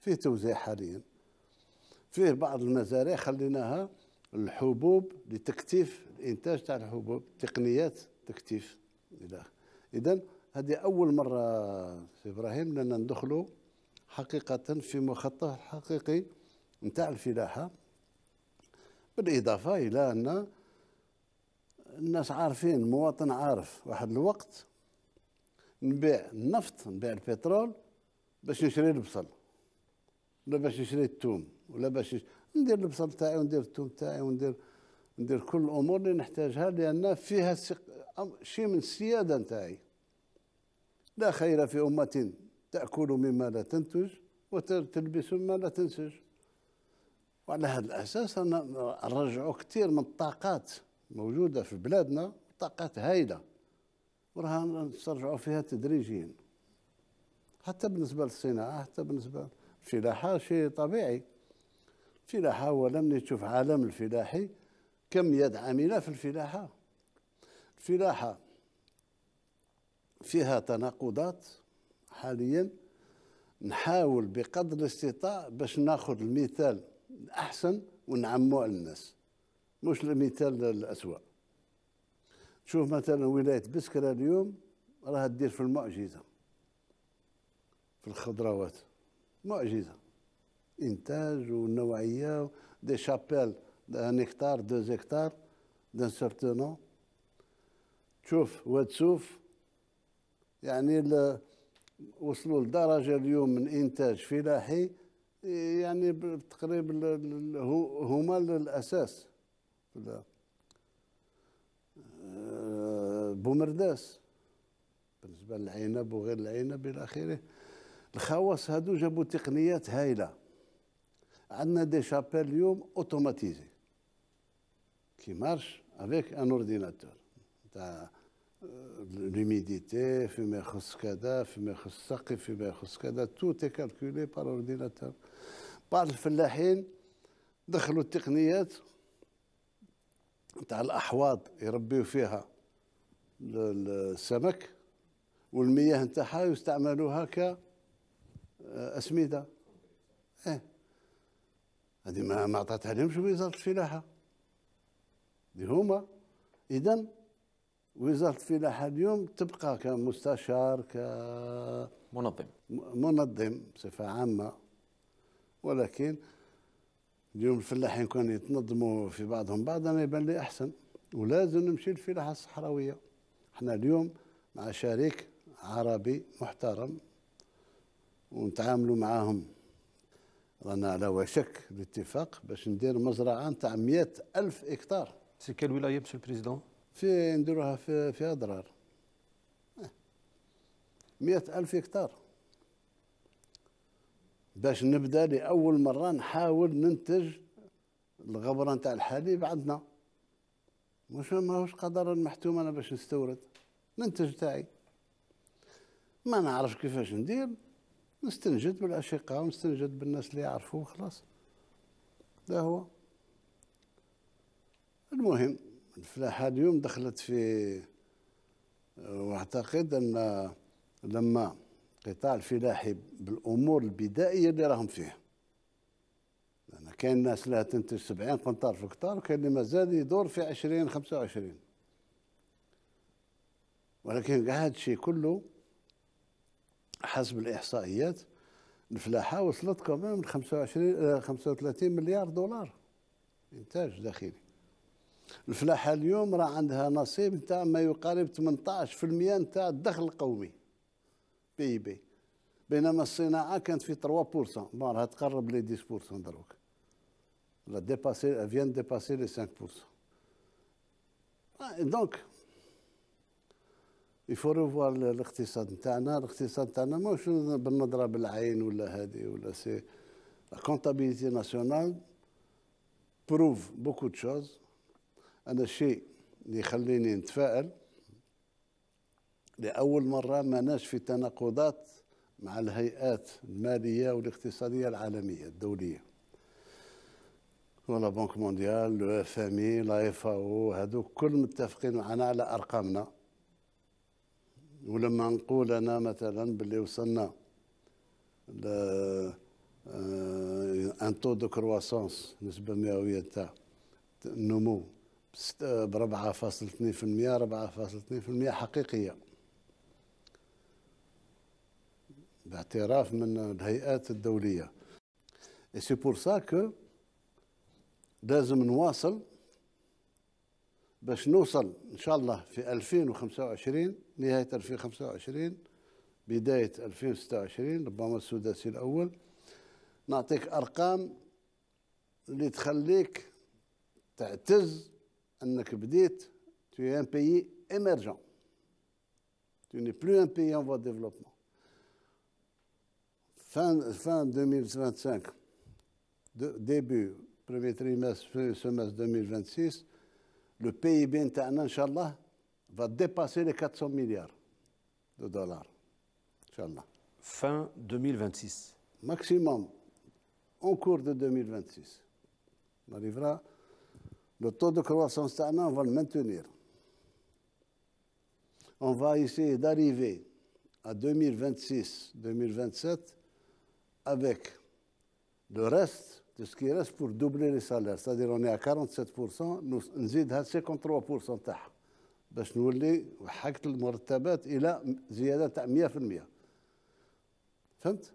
فيه توزيع حاليا فيه بعض المزارع خليناها الحبوب لتكثيف الانتاج تاع الحبوب تقنيات تكثيف الى اذا هذه اول مره سي ابراهيم لنا ندخلوا حقيقه في مخطط حقيقي نتاع الفلاحه بالاضافه الى ان الناس عارفين المواطن عارف واحد الوقت نبيع النفط نبيع البترول باش نشري البصل باش يشري التوم ولا باش ندير البصل تاعي وندير التوم تاعي وندير ندير كل الامور اللي نحتاجها لان فيها شيء من السياده تاعي لا خير في امه تاكل مما لا تنتج وتلبس مما لا تنسج وعلى هذا الاساس انا نرجعوا كثير من الطاقات موجوده في بلادنا طاقات هائله وراها نسترجعوا فيها تدريجيا حتى بالنسبه للصناعه حتى بالنسبه الفلاحة شيء طبيعي الفلاحة أولا تشوف عالم الفلاحي كم يد عاملة في الفلاحة الفلاحة فيها تناقضات حاليا نحاول بقدر الاستطاع باش ناخذ المثال الأحسن ونعمو على الناس مش المثال الأسوأ شوف مثلا ولاية بسكرة اليوم راها دير في المعجزة في الخضروات معجزه انتاج ونوعيه دي شابيل ان هكتار دوز هكتار دان سورتونو تشوف وتشوف يعني وصلوا لدرجه اليوم من انتاج فلاحي يعني تقريبا هما الاساس آه، بومرداس بالنسبه للعنب وغير العنب الى اخره الخواص هادو جابوا تقنيات هايله عندنا دي شابيل اليوم اوتوماتيزي كي مارش افيك ان اورديناتور تاع لوميديتي l'humidité, fumée khouskada, fumée khoussaki, يخص كذا تو تي كالكولي بار اورديناتور بعض الفلاحين دخلوا التقنيات تاع الاحواض يربيو فيها السمك والمياه نتاعها يستعملوها ك اسمده ايه هذه ما ما عطاتها لهمش وزاره الفلاحه دي هما اذا وزاره الفلاحه اليوم تبقى كمستشار ك منظم منظم بصفه عامه ولكن اليوم الفلاحين كانوا يتنظموا في بعضهم بعض انا يبان لي احسن ولازم نمشي للفلاحه الصحراويه احنا اليوم مع شريك عربي محترم ونتعاملوا معاهم رانا على وشك الاتفاق باش ندير مزرعه نتاع 100000 هكتار سي كال ولايه مسيو البريزيدون في نديروها في في اضرار 100000 اه. هكتار باش نبدا لاول مره نحاول ننتج الغبره نتاع الحليب عندنا مش ماهوش قدر محتوم انا باش نستورد ننتج تاعي ما نعرفش كيفاش ندير نستنجد بالأشقاء ونستنجد بالناس اللي يعرفوه خلاص ده هو المهم الفلاحة اليوم دخلت في آه، واعتقد أن لما القطاع الفلاحي بالأمور البدائية اللي راهم فيها لأن كاين ناس لها تنتج 70 قنطار في القطار وكاين اللي مازال يدور في 20 25 ولكن قاعد هادشي كله حسب الاحصائيات الفلاحه وصلت كمان من 25 الى 35 مليار دولار انتاج داخلي الفلاحه اليوم راه عندها نصيب تاع ما يقارب 18% نتاع الدخل القومي بي بي بينما الصناعه كانت في 3% بون راه تقرب لي 10% دروك لا ديباسي فيان ديباسي لي 5% دونك يفوروا فوار الاقتصاد نتاعنا الاقتصاد نتاعنا ماهوش بالنظره بالعين ولا هذه ولا سي لا كونتابيليتي ناسيونال بروف بوكو دو شوز انا الشيء اللي يخليني نتفائل لاول مره ماناش في تناقضات مع الهيئات الماليه والاقتصاديه العالميه الدوليه ولا بنك مونديال لو اف ام اي لا اف او هذوك كل متفقين معنا على ارقامنا ولما نقول انا مثلا باللي وصلنا ل ان تو دو كرواسونس نسبه مئويه تاع النمو ب 4.2% 4.2% حقيقيه باعتراف من الهيئات الدوليه اي سي بور سا كو لازم نواصل باش نوصل ان شاء الله في 2025 نهاية 2025 بداية 2026 ربما السداسي الأول نعطيك أرقام اللي تخليك تعتز أنك بديت تو أن بيي إيمرجون تو ني بلو أن بيي أون فوا ديفلوبمون فان فان 2025 ديبي بريمي تريمس سيمس 2026 لو بي بي نتاعنا إن شاء الله va dépasser les 400 milliards de dollars. Inch'Allah. Fin 2026. Maximum, en cours de 2026. On arrivera, le taux de croissance on va le maintenir. On va essayer d'arriver à 2026-2027 avec le reste de ce qui reste pour doubler les salaires. C'est-à-dire on est à 47%, nous, nous à 53% باش نولي وحقت المرتبات الى زياده تاع 100% فهمت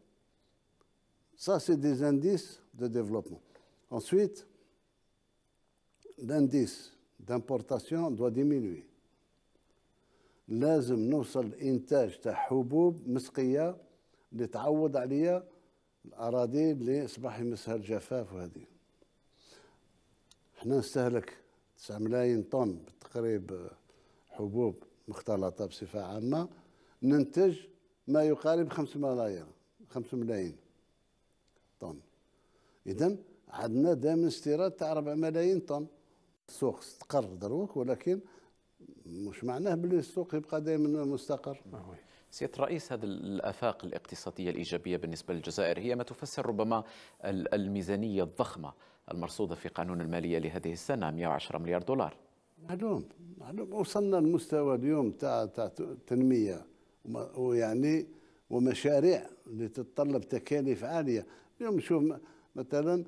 سا سي دي زانديس دو ديفلوبمون انسويت دانديس دامبورطاسيون دو ديمينوي لازم نوصل لإنتاج تاع حبوب مسقية اللي تعوض عليا الأراضي اللي صباح يمسها الجفاف وهذه احنا نستهلك 9 ملايين طن تقريبا حبوب مختلطه بصفه عامه ننتج ما يقارب 5 ملايين 5 ملايين طن اذا عندنا دائما استيراد تاع 4 ملايين طن السوق استقر دروك ولكن مش معناه باللي السوق يبقى دائما مستقر سيادة الرئيس هذه الآفاق الاقتصادية الإيجابية بالنسبة للجزائر هي ما تفسر ربما الميزانية الضخمة المرصودة في قانون المالية لهذه السنة 110 مليار دولار معلوم معلوم وصلنا لمستوى اليوم تاع تاع تنميه ويعني ومشاريع اللي تتطلب تكاليف عاليه اليوم نشوف مثلا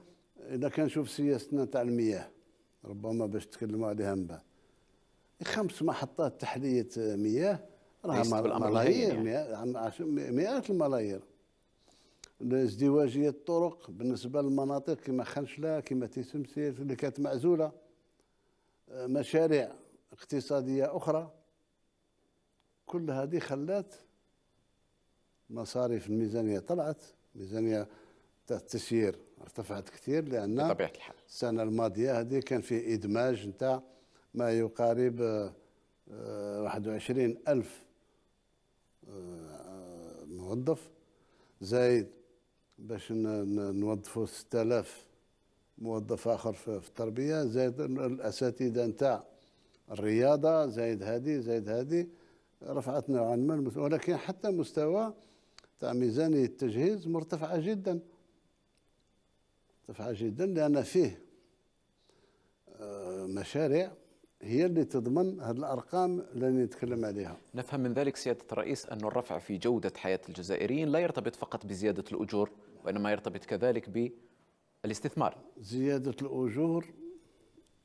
اذا كان نشوف سياستنا تاع المياه ربما باش تكلموا عليها من بعد خمس محطات تحليه مياه راها ملايير مئات يعني. الملايير ازدواجيه الطرق بالنسبه للمناطق كما خنشله كما تيسمسيه اللي كانت معزوله مشاريع اقتصادية أخرى كل هذه خلات مصاريف الميزانية طلعت ميزانية تاع التسيير ارتفعت كثير لأن بطبيعة الحال السنة الماضية هذه كان فيه إدماج نتاع ما يقارب 21 آه، آه، ألف آه، موظف زايد باش نوظفوا 6000 موظف اخر في التربيه زائد الاساتذه نتاع الرياضه زائد هذه زائد هذه رفعت نوعا ما ولكن حتى مستوى تاع ميزانيه التجهيز مرتفعه جدا مرتفعه جدا لان فيه آه، مشاريع هي اللي تضمن هذه الارقام اللي نتكلم عليها. نفهم من ذلك سياده الرئيس ان الرفع في جوده حياه الجزائريين لا يرتبط فقط بزياده الاجور وانما يرتبط كذلك ب الاستثمار زيادة الأجور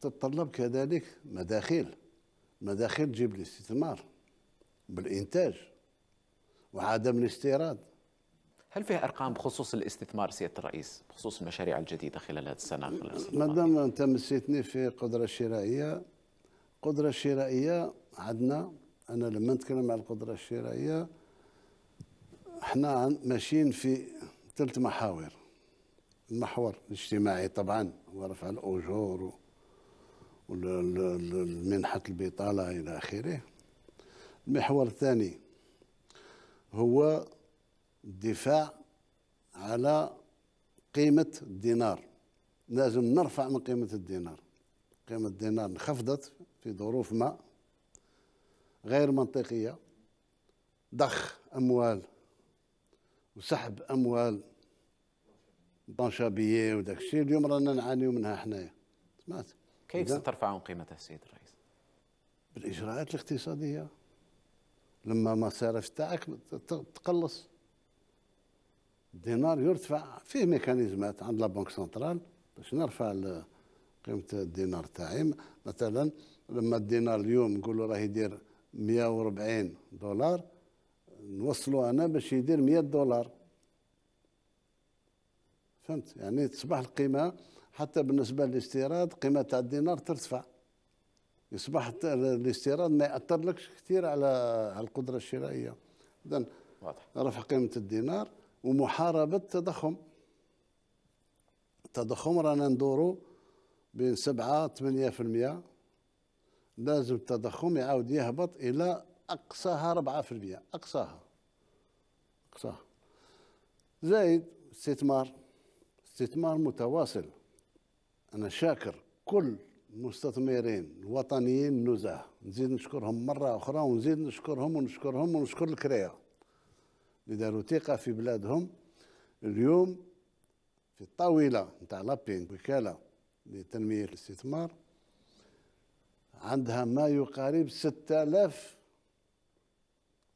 تتطلب كذلك مداخل مداخل تجيب الاستثمار بالإنتاج وعدم الاستيراد هل فيها ارقام بخصوص الاستثمار سياده الرئيس بخصوص المشاريع الجديده خلال هذه السنه مادام انت مسيتني في قدره شرائيه قدره شرائيه عندنا انا لما نتكلم على القدره الشرائيه احنا ماشيين في ثلاث محاور المحور الاجتماعي طبعا ورفع الأجور ومنحة البطالة إلى آخره المحور الثاني هو الدفاع على قيمة الدينار لازم نرفع من قيمة الدينار قيمة الدينار انخفضت في ظروف ما غير منطقية ضخ أموال وسحب أموال طنشابيه وداك الشيء اليوم رانا نعانيو منها حنايا سمعت كيف سترفعون قيمتها السيد الرئيس؟ بالاجراءات الاقتصاديه لما المصارف تاعك تقلص الدينار يرتفع فيه ميكانيزمات عند لا بنك سنترال باش نرفع قيمه الدينار تاعي مثلا لما الدينار اليوم نقولوا راه يدير 140 دولار نوصلوا انا باش يدير 100 دولار فهمت يعني تصبح القيمه حتى بالنسبه للاستيراد قيمه تاع الدينار ترتفع يصبح الاستيراد ما ياثرلكش كثير على على القدره الشرائيه اذا رفع قيمه الدينار ومحاربه التضخم التضخم رانا ندورو بين 7 8% لازم التضخم يعاود يهبط الى اقصاها 4% اقصاها اقصاها زايد استثمار استثمار متواصل انا شاكر كل مستثمرين الوطنيين نزاه نزيد نشكرهم مره اخرى ونزيد نشكرهم ونشكرهم ونشكر الكريا اللي داروا ثقه في بلادهم اليوم في الطاوله نتاع لابين وكاله لتنميه الاستثمار عندها ما يقارب 6000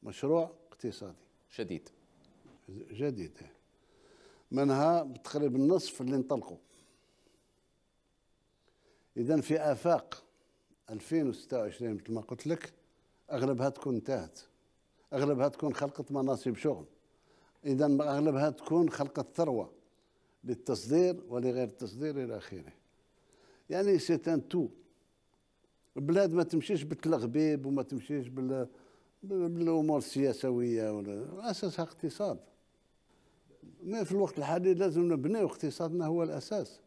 مشروع اقتصادي شديد جديد منها تقريبا النصف اللي انطلقوا اذا في افاق 2026 مثل ما قلت لك اغلبها تكون انتهت اغلبها تكون خلقت مناصب شغل اذا اغلبها تكون خلقت ثروه للتصدير ولغير التصدير الى اخره يعني سي ان تو البلاد ما تمشيش بالتلغبيب وما تمشيش بال بالامور السياسويه ولا اساسها اقتصاد ما في الوقت الحالي لازم نبنيو اقتصادنا هو الاساس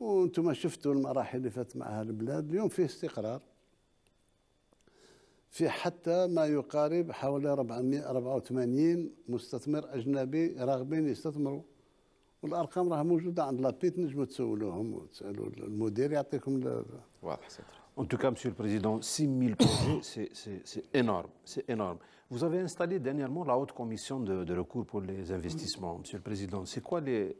وانتم شفتوا المراحل اللي فاتت معها البلاد اليوم فيه استقرار في حتى ما يقارب حوالي 484 مستثمر اجنبي راغبين يستثمروا والارقام راه موجوده عند لابيت نجموا تسولوهم وتسالوا المدير يعطيكم واضح سيدي En tout cas, Monsieur le Président, 6 000 projets, c'est énorme, c'est énorme. Vous avez installé dernièrement la haute commission de, recours pour les investissements, Monsieur le Président. C'est quoi les,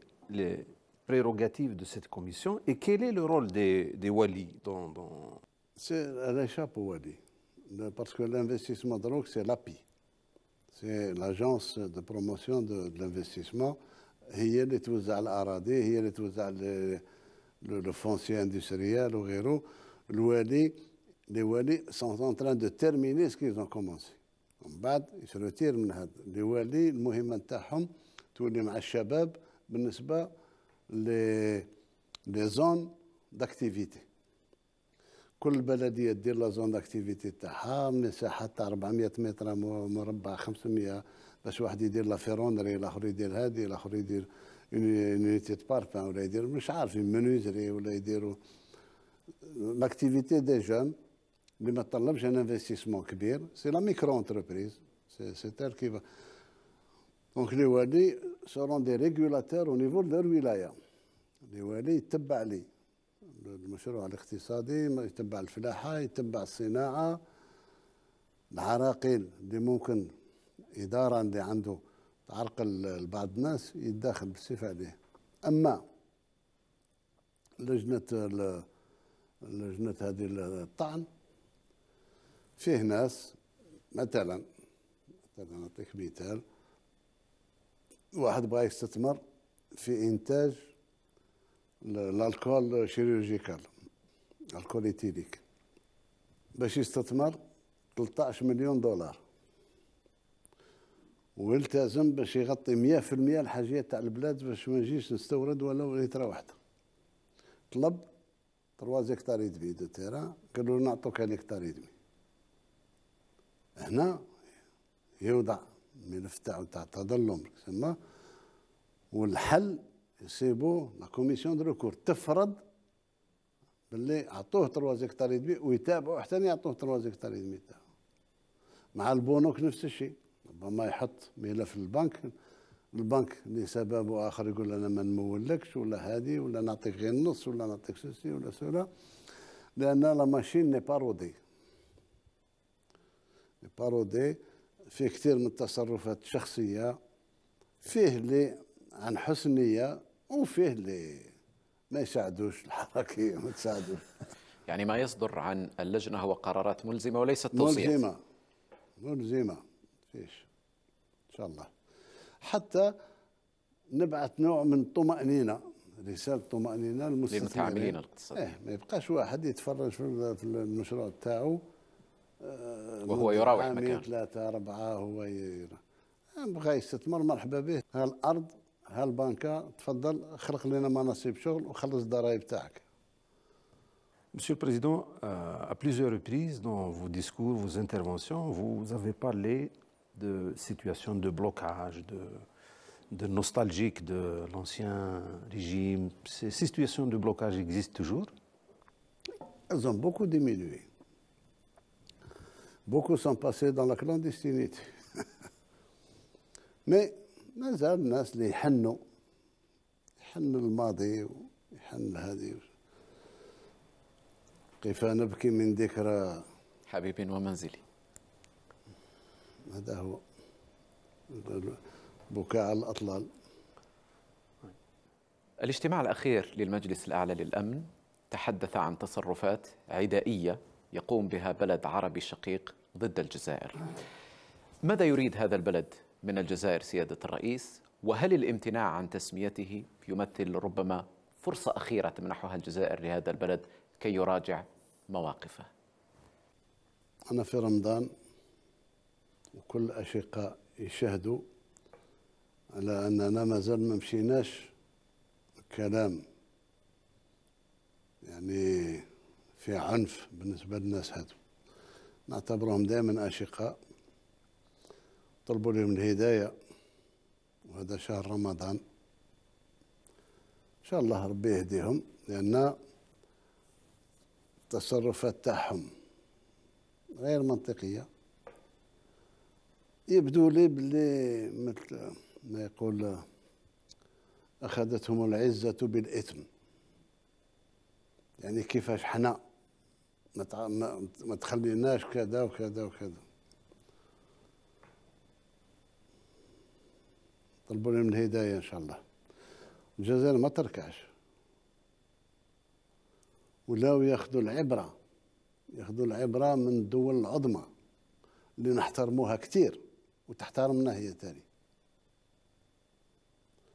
prérogatives de cette commission et quel est le rôle des, des dans, C'est, Elle échappe aux Wali, parce que l'investissement de c'est l'API. C'est l'agence de promotion de, de l'investissement. هي اللي توزع à le foncier industriel ou الوالي لي والي سون ان تران دو تيرميني سكي زون كومونسي من بعد يسروتير من هذا لي والي المهمة نتاعهم تولي مع الشباب بالنسبة لي لي زون داكتيفيتي كل بلدية دير لا زون داكتيفيتي تاعها مساحة تاع 400 متر مربع 500 باش واحد يدير لا فيروندري الاخر يدير هذه الاخر يدير اون دو بارفان ولا يدير مش عارف منوزري ولا يديروا لاكتيفيتي دي جون اللي ما تطلبش ان انفستيسمون كبير سي لا ميكرو انتربريز سي تال كيف دونك لي والي سورون دي ريغولاتور او نيفو دو الولايه لي والي يتبع لي المشروع الاقتصادي يتبع الفلاحه يتبع الصناعه العراقيل اللي ممكن اداره اللي عنده تعرقل بعض الناس يتداخل بالصفة عليه اما لجنه لجنه هذه الطعن فيه ناس مثلا مثلا نعطيك مثال واحد بغى يستثمر في انتاج الالكول شيروجيكال الكول ايتيليك باش يستثمر 13 مليون دولار ويلتزم باش يغطي 100% الحاجيات تاع البلاد باش ما نجيش نستورد ولا لتره واحده طلب 3 هكتار يدمي دو تيرا قالوا له نعطوك كان هكتار يدمي هنا يوضع الملف تاعو تاع التظلم تسمى والحل يسيبو لا كوميسيون دو ريكور تفرض باللي عطوه 3 هكتار يدمي ويتابعوا حتى يعطوه 3 هكتار يدمي تاعو مع البنوك نفس الشيء ربما يحط ملف البنك البنك لسبب اخر يقول انا ما نمولكش ولا هذه ولا نعطيك غير النص ولا نعطيك سوسي ولا سولا لان لا ماشين ني بارودي بارودي فيه كثير من التصرفات الشخصيه فيه اللي عن حسن نيه وفيه اللي ما يساعدوش الحركه ما تساعدوش يعني ما يصدر عن اللجنه هو قرارات ملزمه وليست توصيات ملزمه ملزمه فيش ان شاء الله حتى نبعث نوع من الطمأنينة رسالة طمأنينة للمستثمرين للمتعاملين الاقتصاديين إيه ما يبقاش واحد يتفرج في المشروع تاعو آه، وهو يراوح مكان ثلاثة أربعة هو آه، بغى يستثمر مرحبا به هالأرض هالبنكة تفضل خلق لنا مناصب شغل وخلص الضرائب تاعك Monsieur le Président, euh, à plusieurs reprises dans vos discours, vos interventions, vous avez parlé de situations de blocage, de, nostalgique de l'ancien régime. Ces situations de blocage existent toujours Elles ont beaucoup diminué. Beaucoup sont passés dans la clandestinité. Mais هذا هو بكاء الأطلال الاجتماع الأخير للمجلس الأعلى للأمن تحدث عن تصرفات عدائية يقوم بها بلد عربي شقيق ضد الجزائر ماذا يريد هذا البلد من الجزائر سيادة الرئيس وهل الامتناع عن تسميته يمثل ربما فرصة أخيرة تمنحها الجزائر لهذا البلد كي يراجع مواقفه أنا في رمضان وكل الاشقاء يشهدوا على أننا مازال ما مشيناش كلام يعني في عنف بالنسبة للناس هذو نعتبرهم دائما أشقاء طلبوا لهم الهداية وهذا شهر رمضان إن شاء الله ربي يهديهم لأن التصرفات تاعهم غير منطقية يبدو لي بلي مثل ما يقول أخذتهم العزة بالإثم يعني كيفاش حنا ما ما تخليناش كذا وكذا وكذا طلبوا من الهداية إن شاء الله الجزائر ما تركعش ولاو ياخذوا العبرة ياخذوا العبرة من الدول العظمى اللي نحترموها كثير وتحترمنا هي تاني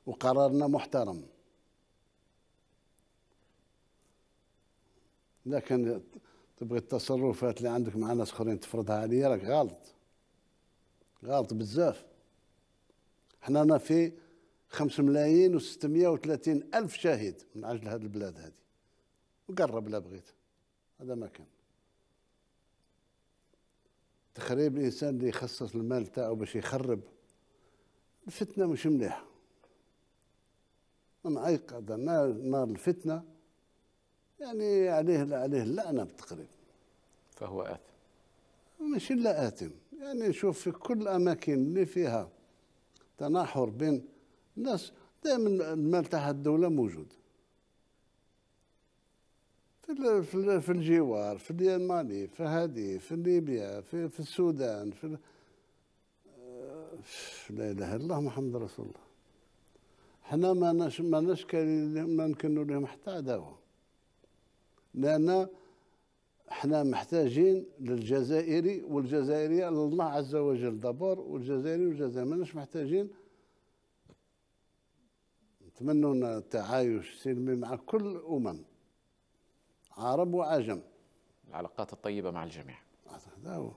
وقرارنا محترم لكن تبغي التصرفات اللي عندك مع ناس اخرين تفرضها عليا راك غلط غلط بزاف حنا في خمس ملايين و وثلاثين ألف شهيد من أجل هذه البلاد هذه وقرب لا بغيت هذا ما كان تخريب الانسان اللي يخصص المال تاعو باش يخرب الفتنه مش مليحه انا هذا نار نار الفتنه يعني عليه عليه اللعنه بالتقريب فهو اثم مش الا اثم يعني نشوف في كل الاماكن اللي فيها تناحر بين الناس دائما المال تاع الدوله موجود في في, في الجوار في اليماني في هادي في ليبيا في, في السودان في آه، لا اله الا الله محمد رسول الله حنا ما نش ما نشكل ما نكنوا لهم حتى عداوه لان حنا محتاجين للجزائري والجزائريه لله عز وجل دابور والجزائري والجزائر ماناش محتاجين نتمنوا لنا التعايش السلمي مع كل الامم عرب وعجم العلاقات الطيبة مع الجميع هذا هو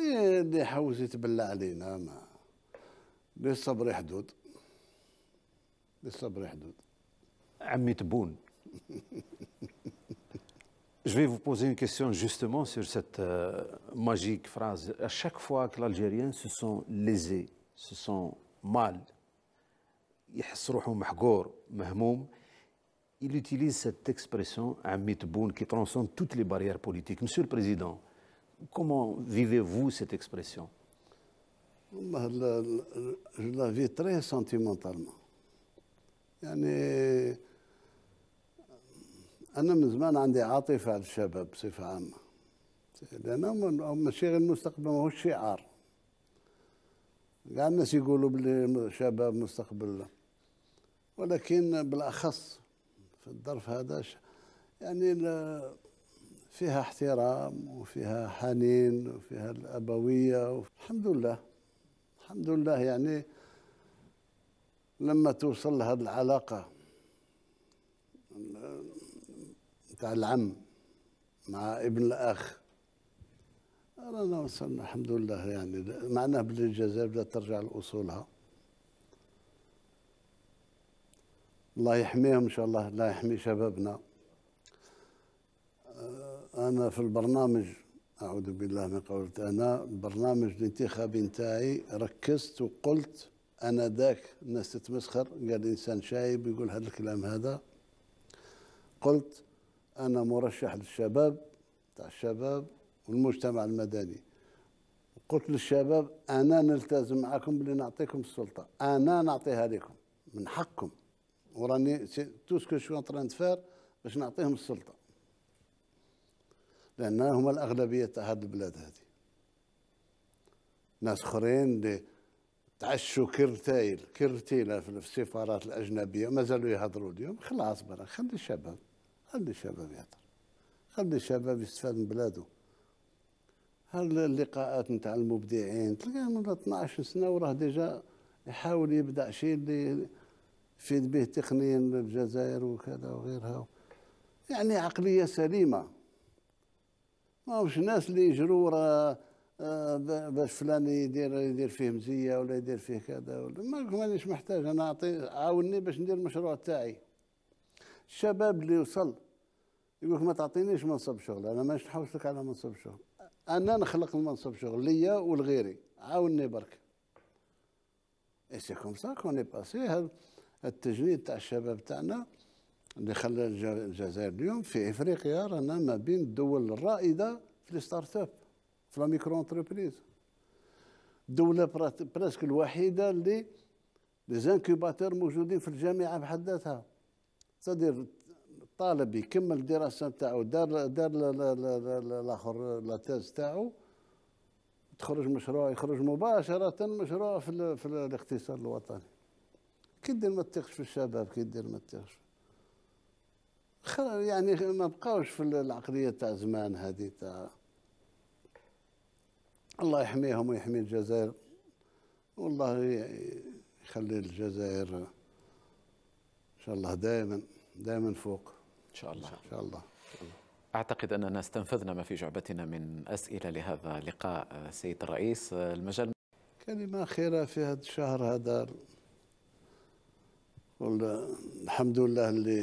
اللي حوز يتبلى علينا ما للصبر حدود للصبر حدود عمي تبون Je vais vous poser une question justement sur cette euh, magique phrase. À chaque fois que l'Algérien se sent lésé, se sent mal, il se sent محقور مهموم il utilise cette expression, un Boun, qui transcende toutes les barrières politiques. Monsieur le Président, comment vivez-vous cette expression bah, Je la vis très sentimentalement. a يعني أنا من زمان عندي homme. على الشباب بصفة عامة لأنه ماشي غير المستقبل ماهوش شعار je suis يقولوا homme qui a ولكن بالأخص في الظرف هذا يعني فيها احترام وفيها حنين وفيها الأبوية الحمد لله الحمد لله يعني لما توصل هذه العلاقة تاع العم مع ابن الأخ رانا وصلنا الحمد لله يعني معناه باللي الجزائر بدها ترجع لأصولها الله يحميهم ان شاء الله الله يحمي شبابنا آه، انا في البرنامج اعوذ بالله من قولت انا البرنامج الانتخابي نتاعي ركزت وقلت انا ذاك الناس تتمسخر قال انسان شايب يقول هذا الكلام هذا قلت انا مرشح للشباب تاع الشباب والمجتمع المدني قلت للشباب انا نلتزم معكم بلي نعطيكم السلطه انا نعطيها لكم من حقكم وراني تو سكو شو ان فار باش نعطيهم السلطه لان هما الاغلبيه تاع هاد البلاد هذه ناس اخرين اللي تعشوا كرتيل كرتيله في السفارات الاجنبيه مازالوا يهضروا اليوم خلاص برا خلي الشباب خلي الشباب يهضر خلي الشباب يستفاد من بلاده اللقاءات نتاع المبدعين تلقاه من 12 سنه وراه ديجا يحاول يبدع شيء اللي يفيد به تقنين للجزائر وكذا وغيرها يعني عقليه سليمه ماهوش ناس اللي يجروا راه باش فلان يدير يدير فيه مزيه ولا يدير فيه كذا ولا مانيش محتاج انا اعطي عاوني باش ندير المشروع تاعي الشباب اللي وصل يقولك ما تعطينيش منصب شغل انا ماش نحوس لك على منصب شغل انا نخلق المنصب شغل ليا ولغيري عاوني برك اي سي كوم سا كوني باسي التجنيد تاع الشباب تاعنا اللي خلى الجزائر اليوم في افريقيا رانا ما بين الدول الرائده في الستارت اب في لا ميكرو انتربريز الدوله برسك الوحيده اللي لي زانكوباتور موجودين في الجامعه بحد ذاتها سادير الطالب يكمل الدراسه تاعو دار دار الاخر لا تيز تاعو تخرج مشروع يخرج مباشره مشروع في, في الاقتصاد الوطني كي دير ما تثقش في الشباب كي دير ما تثقش يعني ما بقاوش في العقليه تاع زمان هذه تاع الله يحميهم ويحمي الجزائر والله يخلي الجزائر ان شاء الله دائما دائما فوق ان شاء الله ان شاء الله أعتقد أننا استنفذنا ما في جعبتنا من أسئلة لهذا اللقاء سيد الرئيس المجال كلمة أخيرة في هذا الشهر هذا والحمد لله اللي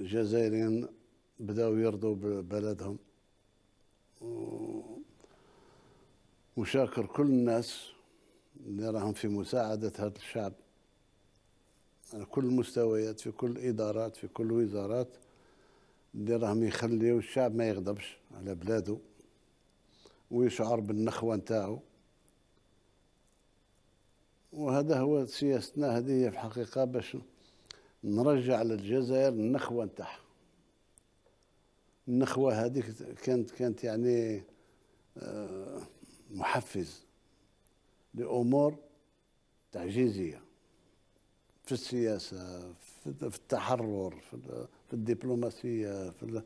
الجزائريين بداو يرضوا ببلدهم وشاكر كل الناس اللي راهم في مساعدة هذا الشعب على كل المستويات في كل الإدارات في كل الوزارات اللي راهم يخليو الشعب ما يغضبش على بلاده ويشعر بالنخوة نتاعو وهذا هو سياستنا هذه في الحقيقة باش نرجع للجزائر النخوه نتاعها النخوه هذيك كانت كانت يعني آه، محفز لامور تعجيزيه في السياسه في التحرر في الدبلوماسيه في ال...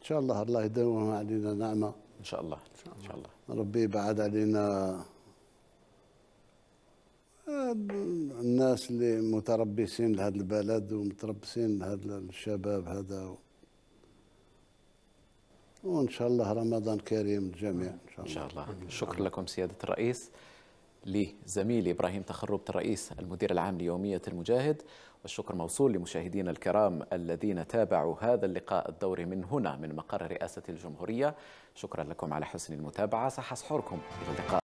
ان شاء الله الله يدوم علينا نعمه ان شاء الله ان شاء الله ربي يبعد علينا الناس اللي متربصين لهذا البلد ومتربصين لهذا الشباب هذا و... وان شاء الله رمضان كريم للجميع ان شاء الله ان شاء الله شكرا لكم سياده الرئيس لزميلي ابراهيم تخربت الرئيس المدير العام ليوميه المجاهد والشكر موصول لمشاهدينا الكرام الذين تابعوا هذا اللقاء الدوري من هنا من مقر رئاسه الجمهوريه شكرا لكم على حسن المتابعه صح الى اللقاء